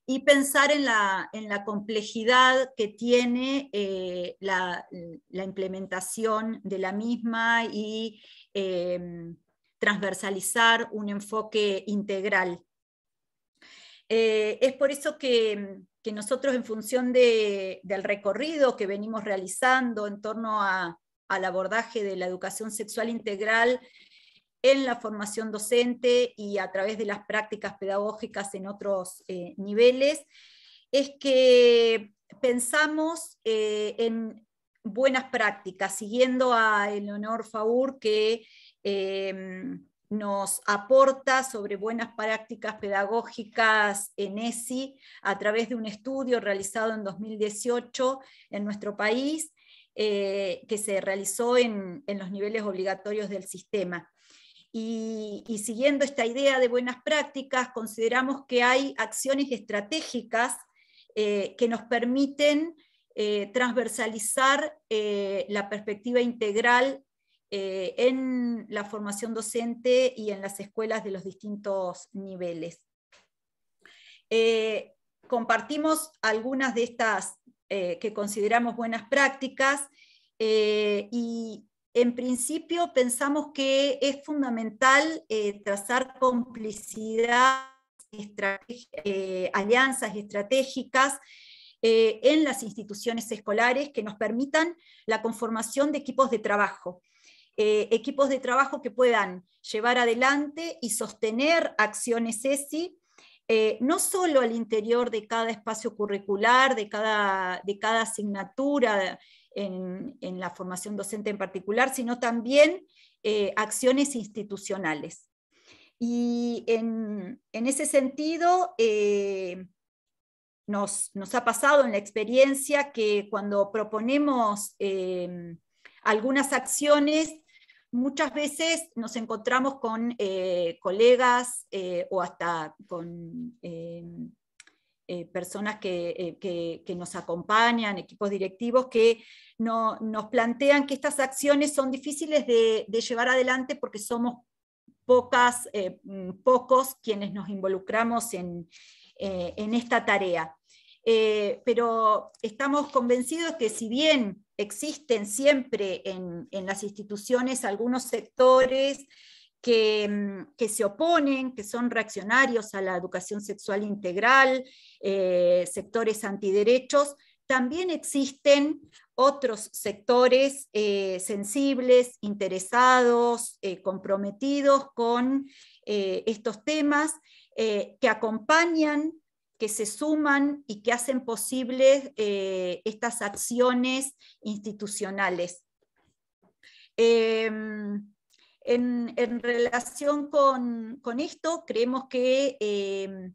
S2: y pensar en la, complejidad que tiene eh, la, implementación de la misma y eh, transversalizar un enfoque integral. Eh, es por eso que, nosotros en función del recorrido que venimos realizando en torno al abordaje de la educación sexual integral, en la formación docente y a través de las prácticas pedagógicas en otros eh, niveles, es que pensamos eh, en buenas prácticas, siguiendo a Eleonor Faur que em, nos aporta sobre buenas prácticas pedagógicas en ESI a través de un estudio realizado en 2018 en nuestro país, eh, que se realizó en, los niveles obligatorios del sistema. Y, siguiendo esta idea de buenas prácticas, consideramos que hay acciones estratégicas eh, que nos permiten eh, transversalizar eh, la perspectiva integral en la formación docente y en las escuelas de los distintos niveles. compartimos algunas de estas que consideramos buenas prácticas y en principio pensamos que es fundamental eh, trazar complicidad, eh, alianzas estratégicas eh, en las instituciones escolares que nos permitan la conformación de equipos de trabajo. equipos de trabajo que puedan llevar adelante y sostener acciones ESI, no solo al interior de cada espacio curricular, de cada, de cada asignatura en, la formación docente en particular, sino también eh, acciones institucionales. Y en, ese sentido, eh, nos, ha pasado en la experiencia que cuando proponemos eh, algunas acciones, muchas veces nos encontramos con colegas o hasta con eh, personas eh, que, nos acompañan, equipos directivos, que nos plantean que estas acciones son difíciles de, llevar adelante porque somos pocas, eh, mm, pocos quienes nos involucramos en, esta tarea. pero estamos convencidos que si bien existen siempre en las instituciones algunos sectores, Mm, que, se oponen, que son reaccionarios a la educación sexual integral, eh, sectores antiderechos, también existen otros sectores eh, sensibles, interesados, eh, comprometidos con estos temas, que acompañan que se suman y que hacen posibles estas acciones institucionales. Em, en, relación con, esto, creemos que eh,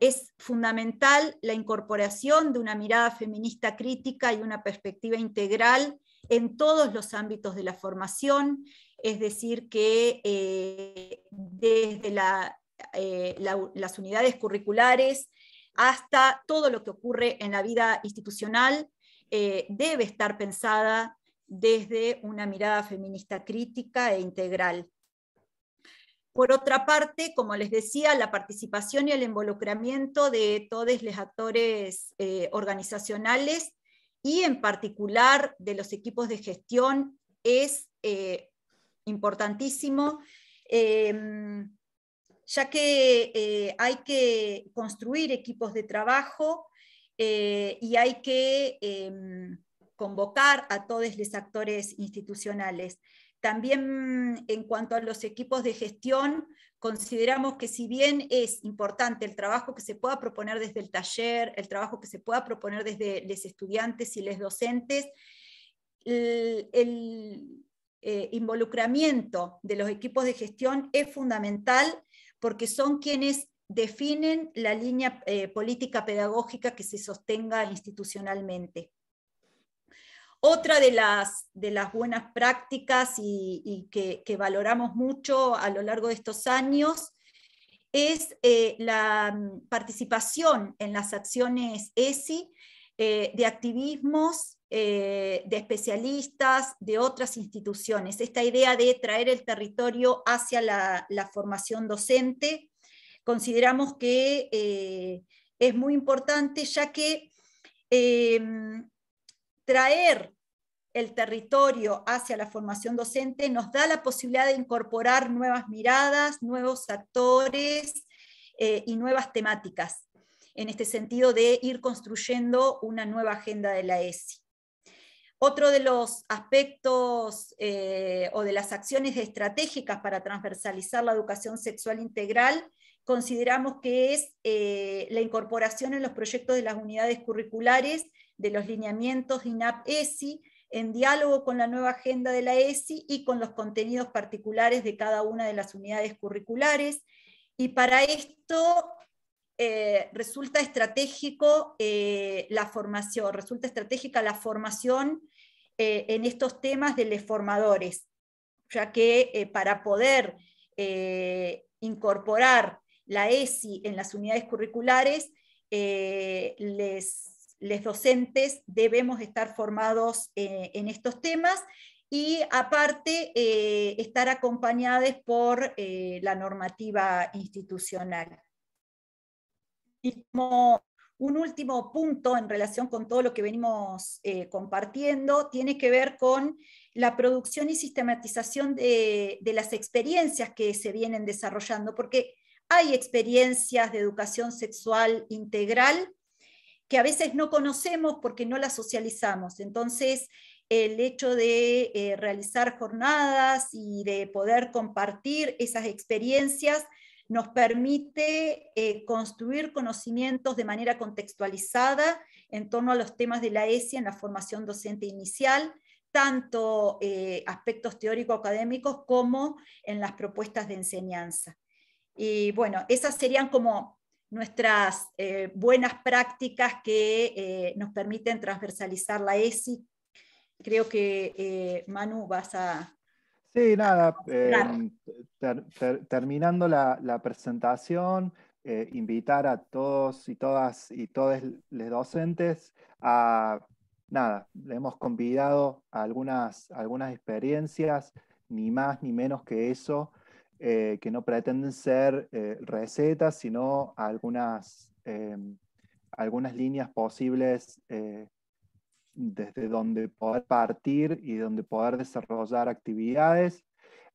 S2: es fundamental la incorporación de una mirada feminista crítica y una perspectiva integral en todos los ámbitos de la formación, es decir, que eh, desde eh, las unidades curriculares hasta todo lo que ocurre en la vida institucional debe estar pensada desde una mirada feminista crítica e integral. Por otra parte, como les decía, la participación y el involucramiento de todos los actores eh, organizacionales y en particular de los equipos de gestión es eh, importantísimo, em, ya que eh, hay que construir equipos de trabajo y hay que em, convocar a todos los actores institucionales. También mm, en cuanto a los equipos de gestión, consideramos que si bien es importante el trabajo que se pueda proponer desde el taller, el trabajo que se pueda proponer desde los estudiantes y los docentes, el, eh, involucramiento de los equipos de gestión es fundamental porque son quienes definen la línea eh, política pedagógica que se sostenga institucionalmente. Otra de las, de las buenas prácticas y, que, valoramos mucho a lo largo de estos años es eh, la mm, participación en las acciones ESI eh, de activismos, eh, de especialistas, de otras instituciones. Esta idea de traer el territorio hacia la, formación docente, consideramos que es muy importante ya que em, traer el territorio hacia la formación docente nos da la posibilidad de incorporar nuevas miradas, nuevos actores eh, y nuevas temáticas, en este sentido de ir construyendo una nueva agenda de la ESI. Otro de los aspectos eh, o de las acciones estratégicas para transversalizar la educación sexual integral consideramos que es eh, la incorporación en los proyectos de las unidades curriculares de los lineamientos de INAP-ESI en diálogo con la nueva agenda de la ESI y con los contenidos particulares de cada una de las unidades curriculares. Y para esto eh, resulta estratégico eh, la formación, resulta estratégica la formación eh, en estos temas de los formadores, ya que para poder incorporar la ESI en las unidades curriculares, les los docentes debemos estar formados eh, en estos temas y aparte eh, estar acompañados por eh, la normativa institucional. Y como un último punto en relación con todo lo que venimos compartiendo, tiene que ver con la producción y sistematización de las experiencias que se vienen desarrollando, porque hay experiencias de educación sexual integral que a veces no conocemos porque no las socializamos. Entonces, el hecho de eh, realizar jornadas y de poder compartir esas experiencias nos permite eh, construir conocimientos de manera contextualizada en torno a los temas de la ESI en la formación docente inicial, tanto eh, aspectos teórico-académicos como en las propuestas de enseñanza. Y bueno, esas serían como nuestras eh, buenas prácticas que eh, nos permiten transversalizar la ESI. Creo que eh, Manu vas a...
S3: Sí, nada, terminando la, presentación, invitar a todos y todas y todos los docentes a, nada, le hemos convidado a algunas, algunas experiencias, ni más ni menos que eso, eh, que no pretenden ser eh, recetas, sino algunas, em, algunas líneas posibles eh, desde donde poder partir y donde poder desarrollar actividades,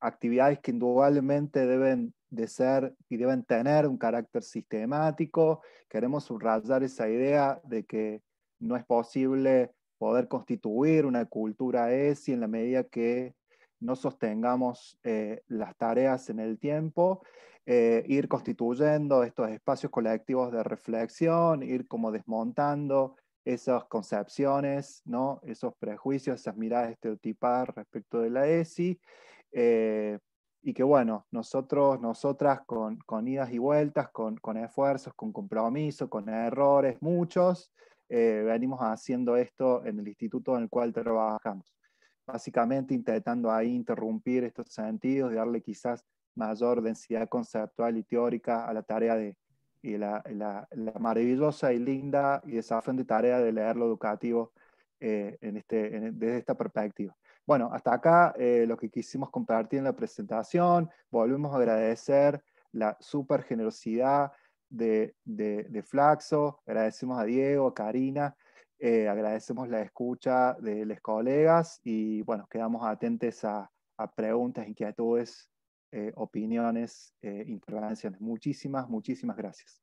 S3: actividades que indudablemente deben de ser y deben tener un carácter sistemático. Queremos subrayar esa idea de que no es posible poder constituir una cultura ESI en la medida que no sostengamos eh, las tareas en el tiempo, eh, ir constituyendo estos espacios colectivos de reflexión, ir como desmontando esas concepciones, ¿no? esos prejuicios, esas miradas estereotipadas respecto de la ESI, eh, y que bueno, nosotros, nosotras con, idas y vueltas, con, con, esfuerzos, con compromiso, con errores, muchos, venimos haciendo esto en el instituto en el cual trabajamos básicamente intentando ahí interrumpir estos sentidos, darle quizás mayor densidad conceptual y teórica a la tarea de la, maravillosa y linda y desafiante tarea de leer lo educativo eh, este, desde esta perspectiva. Bueno, hasta acá eh, lo que quisimos compartir en la presentación. Volvemos a agradecer la super generosidad de, de, de Flaxo, agradecemos a Diego, a Karina, eh, agradecemos la escucha de los colegas y bueno, quedamos atentos a, preguntas, inquietudes, eh, opiniones, eh, intervenciones. Muchísimas, muchísimas gracias.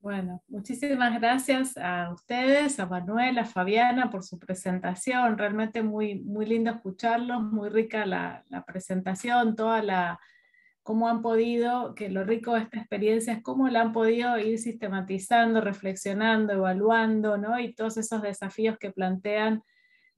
S1: Bueno, muchísimas gracias a ustedes, a Manuel, a Fabiana por su presentación. Realmente muy, muy lindo escucharlos, muy rica la presentación, toda la, cómo han podido, que lo rico de esta experiencia es cómo la han podido ir sistematizando, reflexionando, evaluando, ¿no? Y todos esos desafíos que plantean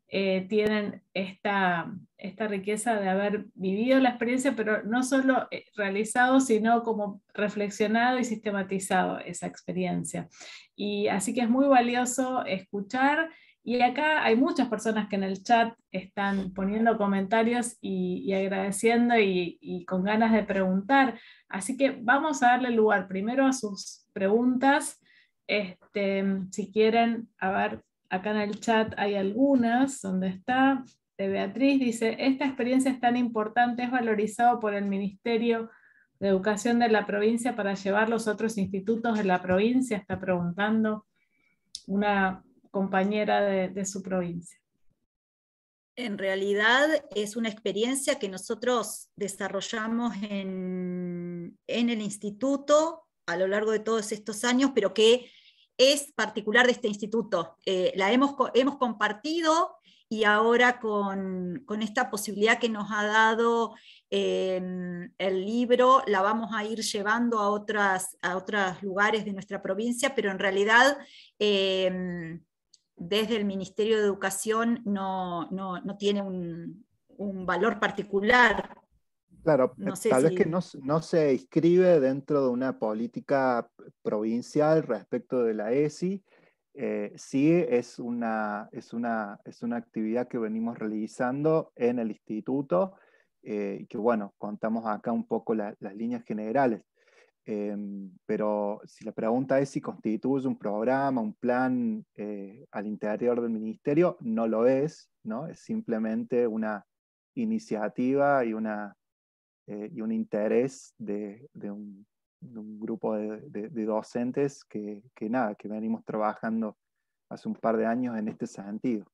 S1: eh, tienen esta, esta riqueza de haber vivido la experiencia, pero no solo eh, realizado, sino como reflexionado y sistematizado esa experiencia. Y así que es muy valioso escuchar y acá hay muchas personas que en el chat están poniendo comentarios y, agradeciendo y, con ganas de preguntar. Así que vamos a darle lugar primero a sus preguntas. Este, si quieren, a ver, acá en el chat hay algunas donde está. De Beatriz dice, esta experiencia es tan importante, es valorizado por el Ministerio de Educación de la provincia para llevar los otros institutos de la provincia, está preguntando
S2: una compañera de, su provincia. En realidad es una experiencia que nosotros desarrollamos en, el instituto a lo largo de todos estos años, pero que es particular de este instituto. Eh, la hemos, hemos, compartido y ahora con, esta posibilidad que nos ha dado em, el libro, la vamos a ir llevando a, otras, a otros lugares de nuestra provincia, pero en realidad... Em, desde el Ministerio de Educación no, tiene un, valor particular. Claro, eh, tal vez que no,
S3: se inscribe dentro de una política provincial respecto de la ESI, eh, sí es una, es, es una actividad que venimos realizando en el instituto, eh, y que bueno, contamos acá un poco las líneas generales. Em, pero si la pregunta es si constituye un programa, un plan eh, al interior del ministerio, no lo es, ¿no? Es simplemente una iniciativa y, una, eh, y un interés de, de, un, grupo de, de docentes que, que, nada, que venimos trabajando hace un par de años en este sentido.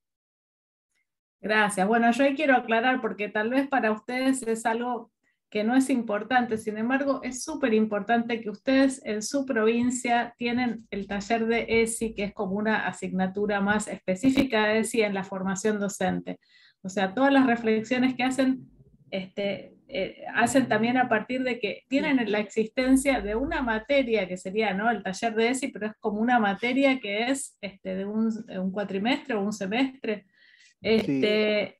S1: Gracias. Bueno, yo quiero aclarar porque tal vez para ustedes es algo que no es importante, sin embargo, es súper importante que ustedes en su provincia tienen el taller de ESI, que es como una asignatura más específica de ESI en la formación docente. O sea, todas las reflexiones que hacen, este, eh, hacen también a partir de que tienen la existencia de una materia, que sería ¿no? el taller de ESI, pero es como una materia que es este, de un, cuatrimestre o un semestre. Este,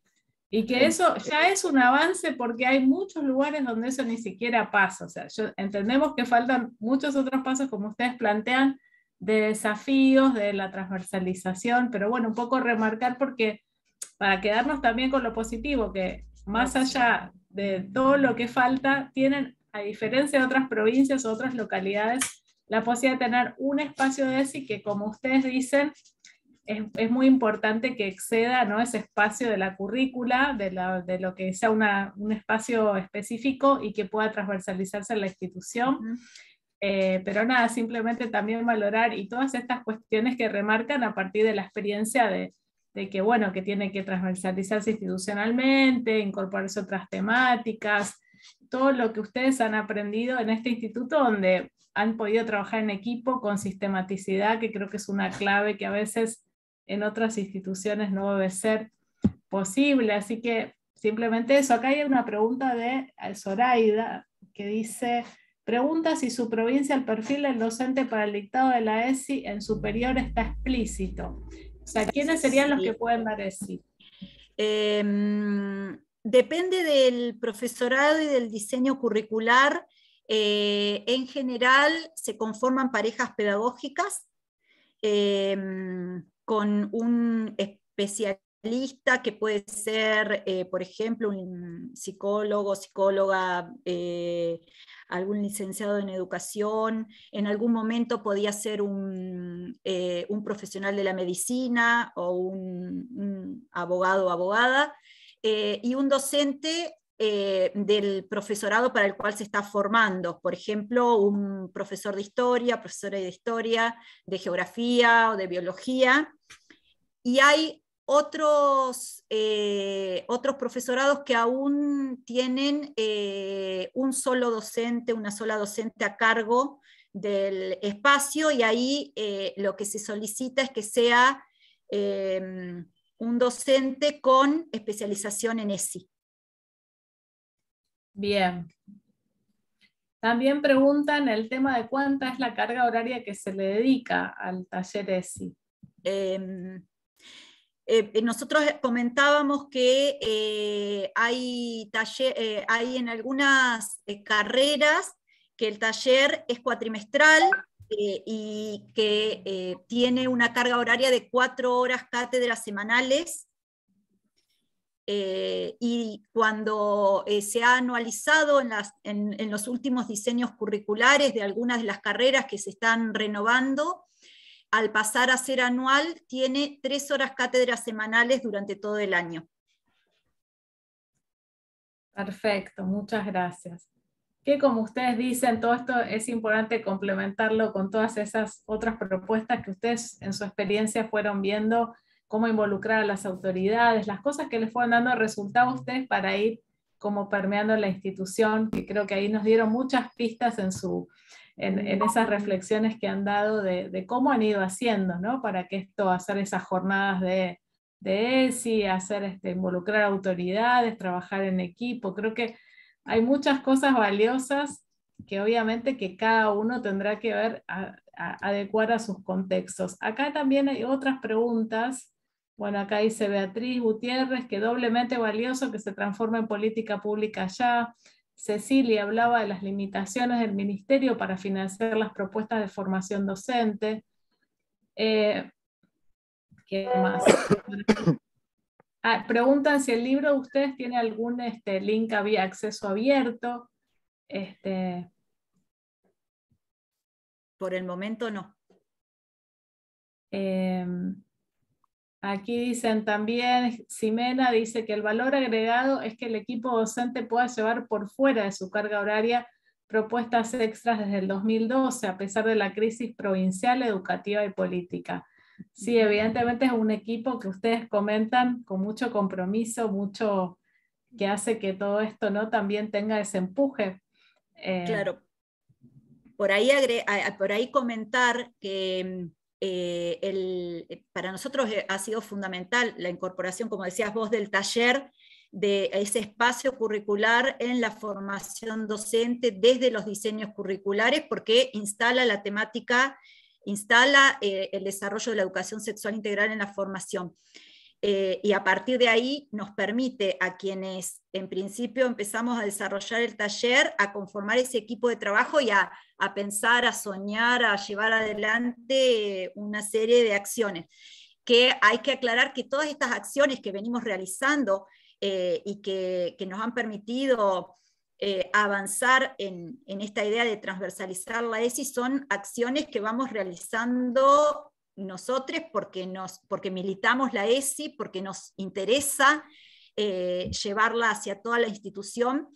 S1: y que em, eso eh, ya es un avance porque hay muchos lugares donde eso ni siquiera pasa. O sea, entendemos que faltan muchos otros pasos, como ustedes plantean, de desafíos, de la transversalización, pero bueno, un poco remarcar porque para quedarnos también con lo positivo, que más allá de todo lo que falta, tienen, a diferencia de otras provincias, otras localidades, la posibilidad de tener un espacio de ESI que, como ustedes dicen, es, es, muy importante que exceda ¿no? ese espacio de la currícula, de, la, de lo que sea una, un espacio específico y que pueda transversalizarse en la institución. Eh, pero nada, simplemente también valorar y todas estas cuestiones que remarcan a partir de la experiencia de, de que, bueno, que tiene que transversalizarse institucionalmente, incorporarse otras temáticas, todo lo que ustedes han aprendido en este instituto donde han podido trabajar en equipo con sistematicidad, que creo que es una clave que a veces en otras instituciones no debe ser posible. Así que simplemente eso. Acá hay una pregunta de eh, Zoraida que dice, pregunta si su provincia el perfil del docente para el dictado de la ESI en superior está
S2: explícito. O sea, ¿quiénes serían los que pueden dar ESI? Em, depende del profesorado y del diseño curricular. Eh, en general se conforman parejas pedagógicas. Eh, con un especialista que puede ser, eh, por ejemplo, un psicólogo, psicóloga, eh, algún licenciado en educación, en algún momento podía ser eh, un, profesional de la medicina o un, un abogado o abogada, y un docente eh, del profesorado para el cual se está formando. Por ejemplo, un profesor de historia, profesora de historia, de geografía o de biología. Y hay otros, eh, otros profesorados que aún tienen eh, un solo docente, una sola docente a cargo del espacio y ahí lo que se solicita es que sea em, un docente con especialización en ESI. Bien.
S1: También preguntan el tema de cuánta es la carga horaria que se le dedica al taller ESI.
S2: Em, eh, nosotros comentábamos que eh, hay, taller, eh, hay, en algunas carreras que el taller es cuatrimestral y que tiene una carga horaria de cuatro horas cátedras semanales eh, y cuando eh, se ha anualizado en, en, los últimos diseños curriculares de algunas de las carreras que se están renovando, al pasar a ser anual, tiene tres horas cátedras semanales durante todo el año.
S1: Perfecto, muchas gracias. Que como ustedes dicen, todo esto es importante complementarlo con todas esas otras propuestas que ustedes en su experiencia fueron viendo cómo involucrar a las autoridades, las cosas que les fueron dando resultado a ustedes para ir como permeando la institución, que creo que ahí nos dieron muchas pistas en, su, en, esas reflexiones que han dado de, cómo han ido haciendo, ¿no? Para que esto, hacer esas jornadas de, ESI, hacer este, involucrar autoridades, trabajar en equipo, creo que hay muchas cosas valiosas que obviamente que cada uno tendrá que ver adecuar a sus contextos. Acá también hay otras preguntas bueno, acá dice Beatriz Gutiérrez, que doblemente valioso que se transforme en política pública ya. Cecilia hablaba de las limitaciones del ministerio para financiar las propuestas de formación docente. Eh, ¿Qué más? [coughs] Ah, preguntan si el libro de ustedes tiene algún este, link vía acceso abierto. Este, Por el momento no. Em, Aquí dicen también, Ximena dice que el valor agregado es que el equipo docente pueda llevar por fuera de su carga horaria propuestas extras desde el 2012, a pesar de la crisis provincial, educativa y política. Sí, evidentemente es un equipo que ustedes comentan con mucho compromiso, mucho
S2: que hace que todo esto no también tenga ese empuje. Eh, claro. Por ahí, por ahí comentar que mm, eh, eh, para nosotros eh, ha sido fundamental la incorporación, como decías vos, del taller de ese espacio curricular en la formación docente desde los diseños curriculares, porque instala la temática, instala el desarrollo de la educación sexual integral en la formación. Eh, y a partir de ahí nos permite a quienes en principio empezamos a desarrollar el taller, a conformar ese equipo de trabajo y a, a pensar, a soñar, a llevar adelante una serie de acciones. Que hay que aclarar que todas estas acciones que venimos realizando eh, y que, que, nos han permitido eh, avanzar en, en, esta idea de transversalizar la ESI son acciones que vamos realizando nosotros porque, nos, porque militamos la ESI, porque nos interesa eh, llevarla hacia toda la institución.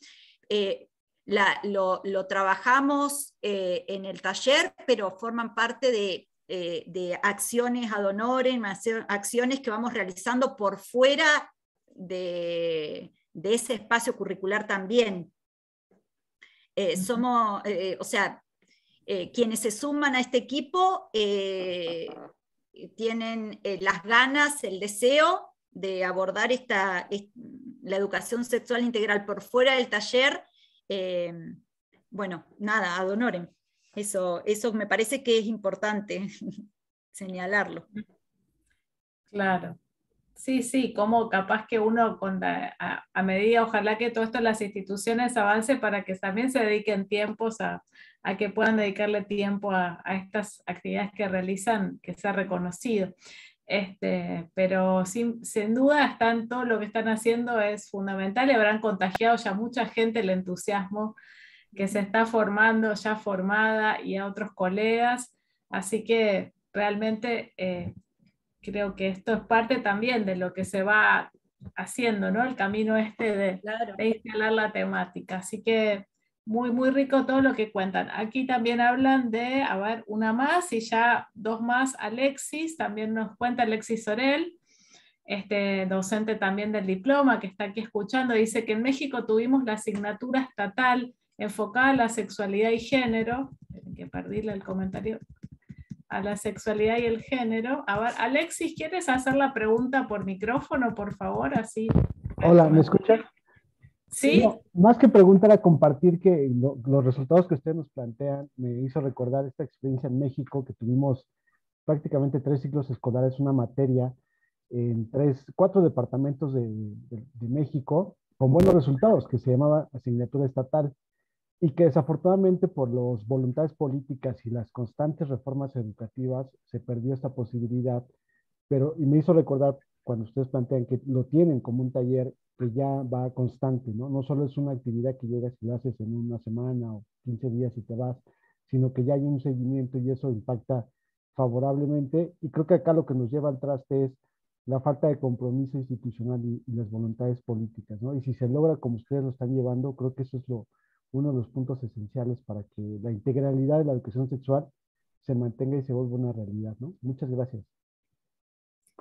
S2: Eh, lo, trabajamos eh, en el taller, pero forman parte de, acciones ad honorem, acciones que vamos realizando por fuera de, de ese espacio curricular también. somos, o sea, eh, quienes se suman a este equipo eh, tienen eh, las ganas, el deseo de abordar la educación sexual integral por fuera del taller. bueno, nada, adonoren, eso me parece que es importante [laughs] señalarlo.
S1: Claro. Sí, sí, como capaz que uno con a, medida, ojalá que todo esto las instituciones avance para que también se dediquen tiempos a, a que puedan dedicarle tiempo a, estas actividades que realizan, que sea reconocido. Este, pero sin, sin duda están, todo lo que están haciendo es fundamental y habrán contagiado ya mucha gente el entusiasmo que se está formando, ya formada, y a otros colegas. Así que realmente eh, creo que esto es parte también de lo que se va haciendo, ¿no? El camino este de, instalar la temática. Así que muy, muy rico todo lo que cuentan. Aquí también hablan de, a ver, una más y ya dos más. Alexis, también nos cuenta Alexis Sorel, este docente también del diploma que está aquí escuchando, dice que en México tuvimos la asignatura estatal enfocada a la sexualidad y género, que perdirle el comentario, a la sexualidad y el género. A ver, Alexis, ¿quieres hacer la pregunta por micrófono, por favor? Así.
S4: Hola, ¿me escuchas? Sí. más que preguntar a compartir que los resultados que ustedes nos plantean me hizo recordar esta experiencia en México que tuvimos prácticamente tres ciclos escolares, una materia en tres, cuatro departamentos de México con buenos resultados, que se llamaba asignatura estatal y que desafortunadamente por las voluntades políticas y las constantes reformas educativas se perdió esta posibilidad, pero y me hizo recordar cuando ustedes plantean que lo tienen como un taller que ya va constante, ¿no? No solo es una actividad que llegas y la haces en una semana o 15 días y te vas, sino que ya hay un seguimiento y eso impacta favorablemente. Y creo que acá lo que nos lleva al traste es la falta de compromiso institucional y, y las voluntades políticas, ¿no? Y si se logra como ustedes lo están llevando, creo que eso es lo, uno de los puntos esenciales para que la integralidad de la educación sexual se mantenga y se vuelva una realidad, ¿no? Muchas gracias.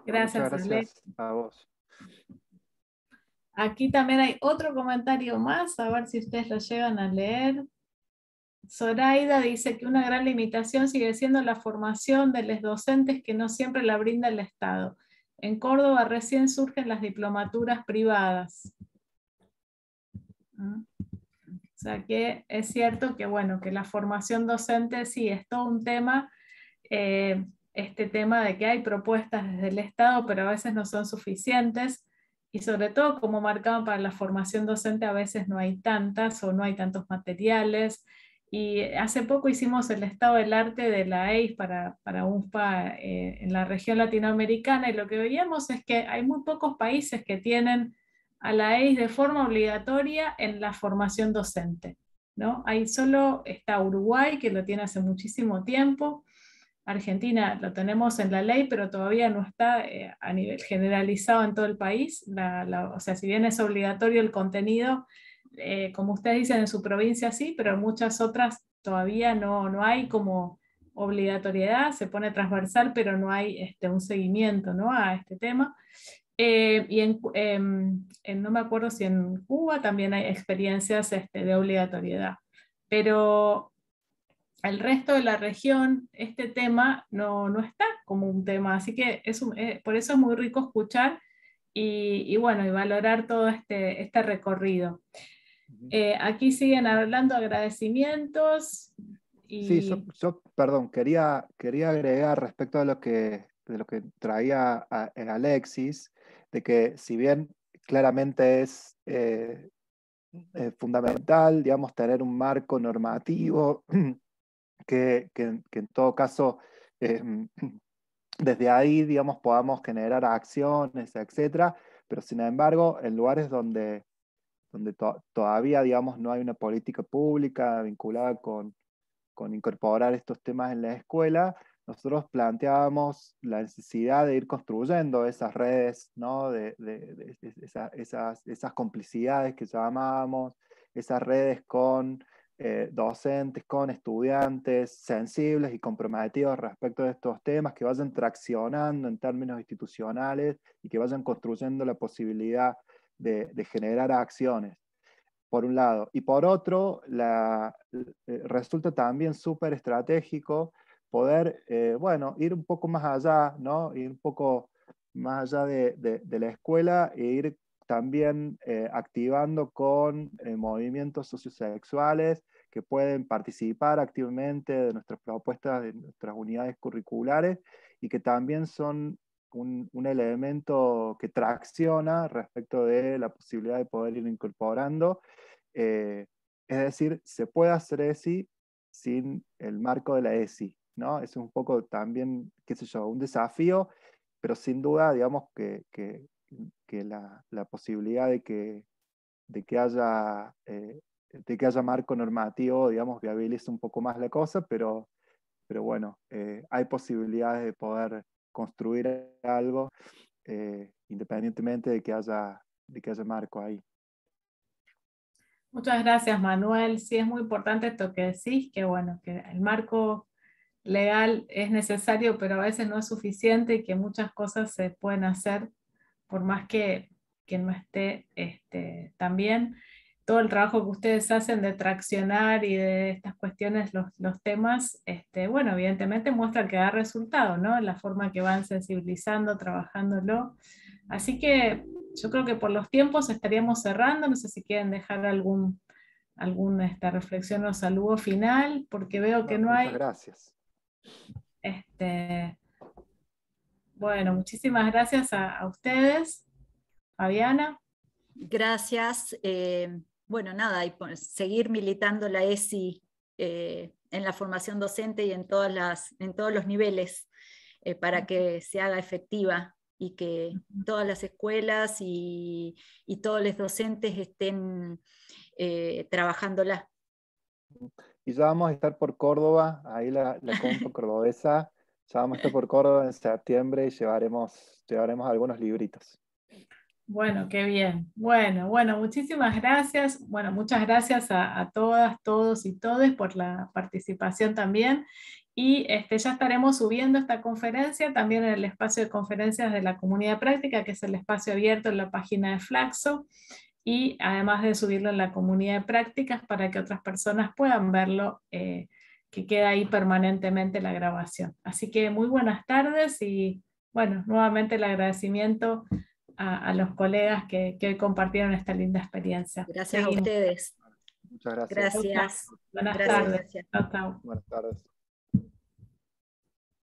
S1: Gracias, Muchas a vos. Aquí también hay otro comentario más, a ver si ustedes lo llegan a leer. Zoraida dice que una gran limitación sigue siendo la formación de los docentes que no siempre la brinda el Estado. En Córdoba recién surgen las diplomaturas privadas. ¿Mm? O sea que es cierto que, bueno, que la formación docente sí es todo un tema, eh, este tema de que hay propuestas desde el Estado, pero a veces no son suficientes y sobre todo como marcaban para la formación docente a veces no hay tantas o no hay tantos materiales. Y hace poco hicimos el estado del arte de la EIS para, para UNFPA eh, en la región latinoamericana y lo que veíamos es que hay muy pocos países que tienen a la EIS de forma obligatoria en la formación docente. ¿no? Ahí solo está Uruguay, que lo tiene hace muchísimo tiempo. Argentina lo tenemos en la ley, pero todavía no está eh, a nivel generalizado en todo el país. o sea, si bien es obligatorio el contenido, eh, como ustedes dicen, en su provincia sí, pero en muchas otras todavía no, no hay como obligatoriedad, se pone transversal, pero no hay este, un seguimiento ¿no? a este tema. Eh, y em, en, no me acuerdo si en Cuba también hay experiencias este, de obligatoriedad, pero el resto de la región este tema no, está como un tema, así que eh, por eso es muy rico escuchar y, bueno, y valorar todo este, este recorrido. Eh, aquí siguen hablando agradecimientos.
S3: Sí, yo, perdón, quería, quería agregar respecto a lo que lo que traía el Alexis, de que si bien claramente es eh, eh, fundamental, digamos, tener un marco normativo [clears throat] que, que, en todo caso em, [clears throat] desde ahí, digamos, podamos generar acciones, etcétera, pero sin embargo, en lugares donde, donde todavía, digamos, no hay una política pública vinculada con, con incorporar estos temas en la escuela, nosotros planteábamos la necesidad de ir construyendo esas redes, ¿no? de, esas, complicidades que llamábamos, esas redes con eh, docentes, con estudiantes sensibles y comprometidos respecto de estos temas, que vayan traccionando en términos institucionales y que vayan construyendo la posibilidad de generar acciones por un lado. Y por otro, eh, resulta también súper estratégico poder, eh, bueno, ir un poco más allá, ¿no? Ir un poco más allá de, la escuela e ir también eh, activando con eh, movimientos sociosexuales que pueden participar activamente de nuestras propuestas, de nuestras unidades curriculares y que también son un, elemento que tracciona respecto de la posibilidad de poder ir incorporando. es decir, se puede hacer ESI sin el marco de la ESI, ¿no? Es un poco también, qué sé yo, un desafío, pero sin duda, digamos que, que, la, posibilidad de que, de que haya... Eh, de que haya marco normativo, digamos, viabiliza un poco más la cosa, pero, pero bueno, eh, hay posibilidades de poder construir algo eh, independientemente de que, haya, de que haya marco ahí.
S1: Muchas gracias, Manuel. Sí, es muy importante esto que decís, que bueno, que el marco legal es necesario, pero a veces no es suficiente y que muchas cosas se pueden hacer por más que, que no esté este, también. Todo el trabajo que ustedes hacen de traccionar y de estas cuestiones, los, los temas, este, bueno, evidentemente muestra que da resultado, ¿no? La forma que van sensibilizando, trabajándolo. Así que yo creo que por los tiempos estaríamos cerrando. No sé si quieren dejar algún alguna esta reflexión o saludo final, porque veo que no hay gracias. Este,
S2: bueno, muchísimas gracias a, ustedes. Fabiana. Gracias. Eh, bueno, nada, y seguir militando la ESI eh, en la formación docente y en, todas las, en todos los niveles eh, para que se haga efectiva y que todas las escuelas y, y todos los docentes estén trabajándola.
S3: Y ya vamos a estar por Córdoba, ahí la, la [laughs] cordobesa. Ya vamos a estar por Córdoba en septiembre y llevaremos, llevaremos algunos libritos.
S1: Bueno, qué bien. Bueno, bueno, muchísimas gracias. Bueno, muchas gracias a, todas, todos y todes por la participación también. Y este, ya estaremos subiendo esta conferencia también en el espacio de conferencias de la comunidad práctica, que es el espacio abierto en la página de Flaxo y además de subirlo en la comunidad de prácticas para que otras personas puedan verlo, eh, que queda ahí permanentemente la grabación. Así que muy buenas tardes y bueno, nuevamente el agradecimiento a, los colegas que, hoy compartieron esta linda experiencia. Gracias a
S2: ustedes. Muchas gracias. Gracias. Buenas tardes.
S3: Buenas tardes.